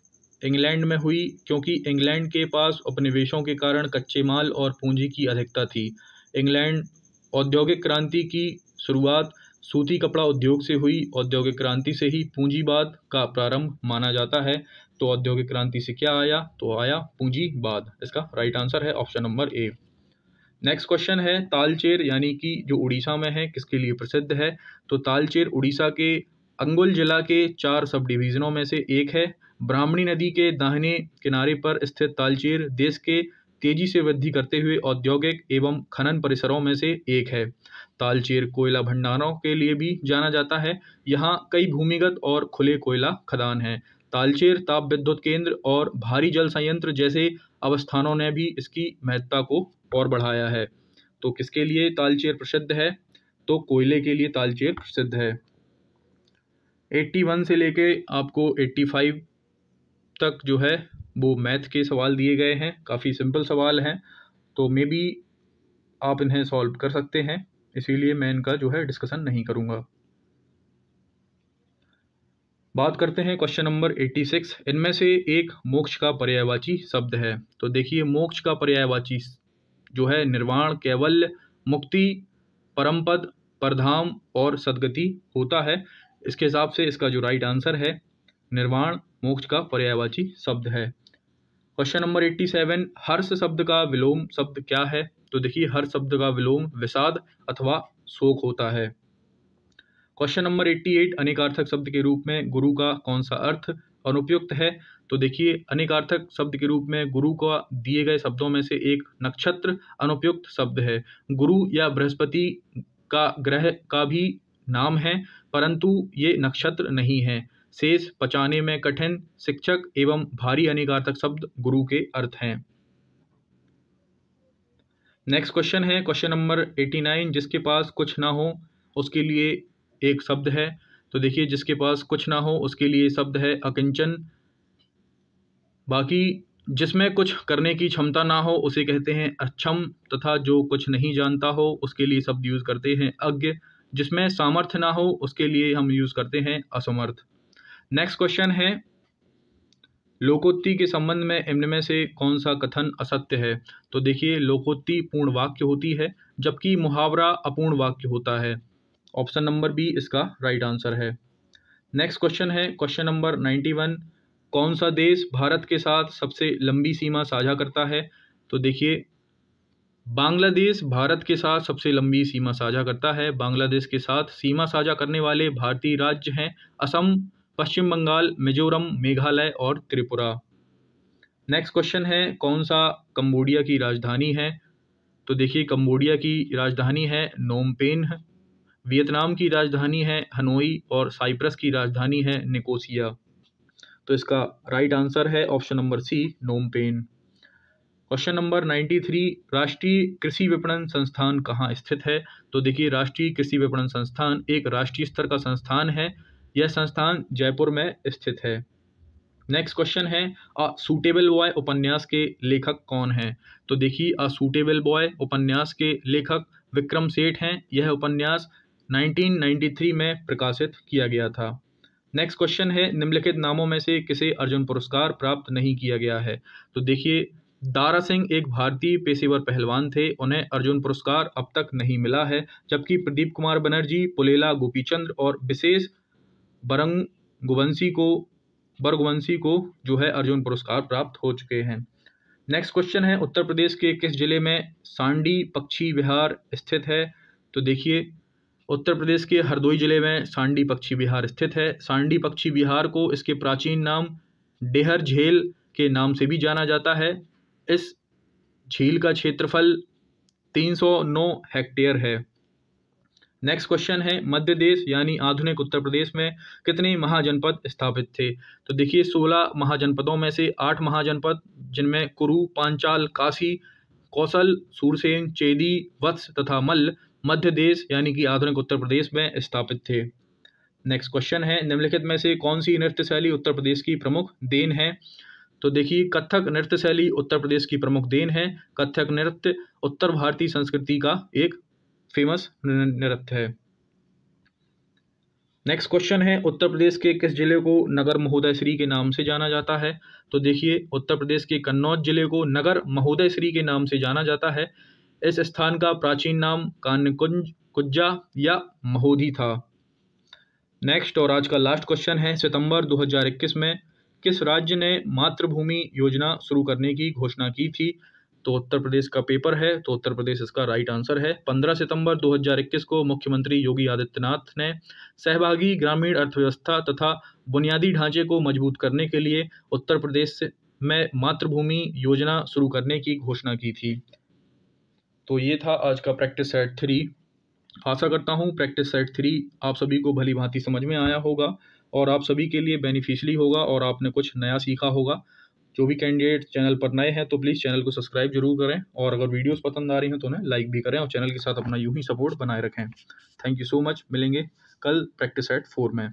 इंग्लैंड में हुई क्योंकि इंग्लैंड के पास उपनिवेशों के कारण कच्चे माल और पूंजी की अधिकता थी इंग्लैंड औद्योगिक क्रांति की शुरुआत सूती कपड़ा उद्योग से हुई औद्योगिक क्रांति से ही पूंजीवाद का प्रारंभ माना जाता है तो औद्योगिक क्रांति से क्या आया तो आया पूंजीवाद इसका राइट आंसर है option number A next question है तालचेर यानी कि जो उड़ीसा में है किसके लिए प्रसिद्ध है तो तालचेर उड़ीसा के अंगुल जिला के चार सब डिवीज़नों में से एक है ब्राह्मणी नदी के दाहिने किनारे पर स्थित तालचेर देश के तेजी से वृद्धि करते हुए औद्योगिक एवं खनन परिसरों में से एक है तालचेर कोयला भंडारों के लिए भी जाना जाता है यहाँ कई भूमिगत और खुले कोयला खदान हैं तालचेर ताप विद्युत केंद्र और भारी जल संयंत्र जैसे अवस्थानों ने भी इसकी महत्ता को और बढ़ाया है तो किसके लिए तालचेर प्रसिद्ध है तो कोयले के लिए तालचेर प्रसिद्ध है 81 से लेके आपको 85 तक जो है वो मैथ के सवाल दिए गए हैं काफ़ी सिंपल सवाल हैं तो मे बी आप इन्हें सॉल्व कर सकते हैं इसीलिए मैं इनका जो है डिस्कशन नहीं करूंगा बात करते हैं क्वेश्चन नंबर 86 इनमें से एक मोक्ष का पर्यायवाची शब्द है तो देखिए मोक्ष का पर्यायवाची जो है निर्वाण केवल मुक्ति परम पद परधाम और सदगति होता है इसके हिसाब से इसका जो राइट आंसर है निर्वाण मोक्ष का पर्यायवाची शब्द है क्वेश्चन नंबर एट्टी सेवन हर्ष शब्द का विलोम शब्द क्या है तो देखिए हर शब्द का विलोम विषाद अथवा शोक होता है क्वेश्चन नंबर एट्टी एट अनेकार्थक शब्द के रूप में गुरु का कौन सा अर्थ अनुपयुक्त है तो देखिए अनेकार्थक शब्द के रूप में गुरु का दिए गए शब्दों में से एक नक्षत्र अनुपयुक्त शब्द है गुरु या बृहस्पति का ग्रह का भी नाम है परंतु ये नक्षत्र नहीं है शेष पचाने में कठिन शिक्षक एवं भारी अनिकार्थक शब्द गुरु के अर्थ हैं नेक्स्ट क्वेश्चन है क्वेश्चन नंबर एटी नाइन जिसके पास कुछ ना हो उसके लिए एक शब्द है तो देखिए जिसके पास कुछ ना हो उसके लिए शब्द है अकिंचन बाकी जिसमें कुछ करने की क्षमता ना हो उसे कहते हैं अक्षम तथा जो कुछ नहीं जानता हो उसके लिए शब्द यूज़ करते हैं अज्ञ जिसमें सामर्थ्य ना हो उसके लिए हम यूज़ करते हैं असमर्थ नेक्स्ट क्वेश्चन है लोकोत्ति के संबंध में में से कौन सा कथन असत्य है तो देखिए लोकोत्ति पूर्ण वाक्य होती है जबकि मुहावरा अपूर्ण वाक्य होता है ऑप्शन नंबर बी इसका राइट आंसर है नेक्स्ट क्वेश्चन है क्वेश्चन नंबर नाइन्टी वन कौन सा देश भारत के साथ सबसे लंबी सीमा साझा करता है तो देखिए बांग्लादेश भारत के साथ सबसे लंबी सीमा साझा करता है बांग्लादेश के साथ सीमा साझा करने वाले भारतीय राज्य हैं असम पश्चिम बंगाल मिजोरम मेघालय और त्रिपुरा नेक्स्ट क्वेश्चन है कौन सा कंबोडिया की राजधानी है तो देखिए कंबोडिया की राजधानी है नोमपेन वियतनाम की राजधानी है हनोई और साइप्रस की राजधानी है निकोसिया तो इसका राइट आंसर है option number C Phnom Penh question number ninety three राष्ट्रीय कृषि विपणन संस्थान कहाँ स्थित है तो देखिए राष्ट्रीय कृषि विपणन संस्थान एक राष्ट्रीय स्तर का संस्थान है यह संस्थान जयपुर में स्थित है नेक्स्ट क्वेश्चन है अ सूटेबल बॉय उपन्यास के लेखक कौन हैं तो देखिए अ सूटेबल बॉय उपन्यास के लेखक विक्रम सेठ हैं यह उपन्यास 1993 में प्रकाशित किया गया था नेक्स्ट क्वेश्चन है निम्नलिखित नामों में से किसे अर्जुन पुरस्कार प्राप्त नहीं किया गया है तो देखिए दारा सिंह एक भारतीय पेशेवर पहलवान थे उन्हें अर्जुन पुरस्कार अब तक नहीं मिला है जबकि प्रदीप कुमार बनर्जी पुलेला गोपीचंद्र और विशेष बरंगवंशी को बरगुवंशी को जो है अर्जुन पुरस्कार प्राप्त हो चुके हैं नेक्स्ट क्वेश्चन है उत्तर प्रदेश के किस जिले में सांडी पक्षी विहार स्थित है तो देखिए उत्तर प्रदेश के हरदोई जिले में सांडी पक्षी विहार स्थित है सांडी पक्षी विहार को इसके प्राचीन नाम डेहर झील के नाम से भी जाना जाता है इस झील का क्षेत्रफल 309 हेक्टेयर है नेक्स्ट क्वेश्चन है मध्य देश यानी आधुनिक उत्तर प्रदेश में कितने महाजनपद स्थापित थे तो देखिए सोलह महाजनपदों में से आठ महाजनपद जिनमें कुरु पांचाल काशी कौशल सूरसेन चेदी वत्स तथा मल्ल मध्य देश यानी कि आधुनिक उत्तर प्रदेश में स्थापित थे नेक्स्ट क्वेश्चन है निम्नलिखित में से कौन सी नृत्य शैली उत्तर प्रदेश की प्रमुख देन है तो देखिए कथक नृत्य शैली उत्तर प्रदेश की प्रमुख देन है कथक नृत्य उत्तर भारतीय संस्कृति का एक फेमस नृत्य है नेक्स्ट क्वेश्चन है उत्तर प्रदेश के किस जिले को नगर महोदय श्री के नाम से जाना जाता है तो देखिए उत्तर प्रदेश के कन्नौज जिले को नगर महोदय श्री के नाम से जाना जाता है इस स्थान का प्राचीन नाम कानकुंज कुज्जा या महोदी था नेक्स्ट और आज का लास्ट क्वेश्चन है सितंबर 2021 में किस राज्य ने मातृभूमि योजना शुरू करने की घोषणा की थी तो उत्तर प्रदेश का पेपर है तो उत्तर प्रदेश इसका राइट आंसर है 15 सितंबर 2021 को मुख्यमंत्री योगी आदित्यनाथ ने सहभागी ग्रामीण अर्थव्यवस्था तथा बुनियादी ढांचे को मजबूत करने के लिए उत्तर प्रदेश में मातृभूमि योजना शुरू करने की घोषणा की थी तो ये था आज का प्रैक्टिस सेट थ्री आशा करता हूँ प्रैक्टिस सेट थ्री आप सभी को भली भांति समझ में आया होगा और आप सभी के लिए बेनिफिशली होगा और आपने कुछ नया सीखा होगा जो भी कैंडिडेट चैनल पर नए हैं तो प्लीज़ चैनल को सब्सक्राइब जरूर करें और अगर वीडियोस पसंद आ रही हैं तो उन्हें लाइक भी करें और चैनल के साथ अपना यूं ही सपोर्ट बनाए रखें थैंक यू सो मच मिलेंगे कल प्रैक्टिस एट फोर में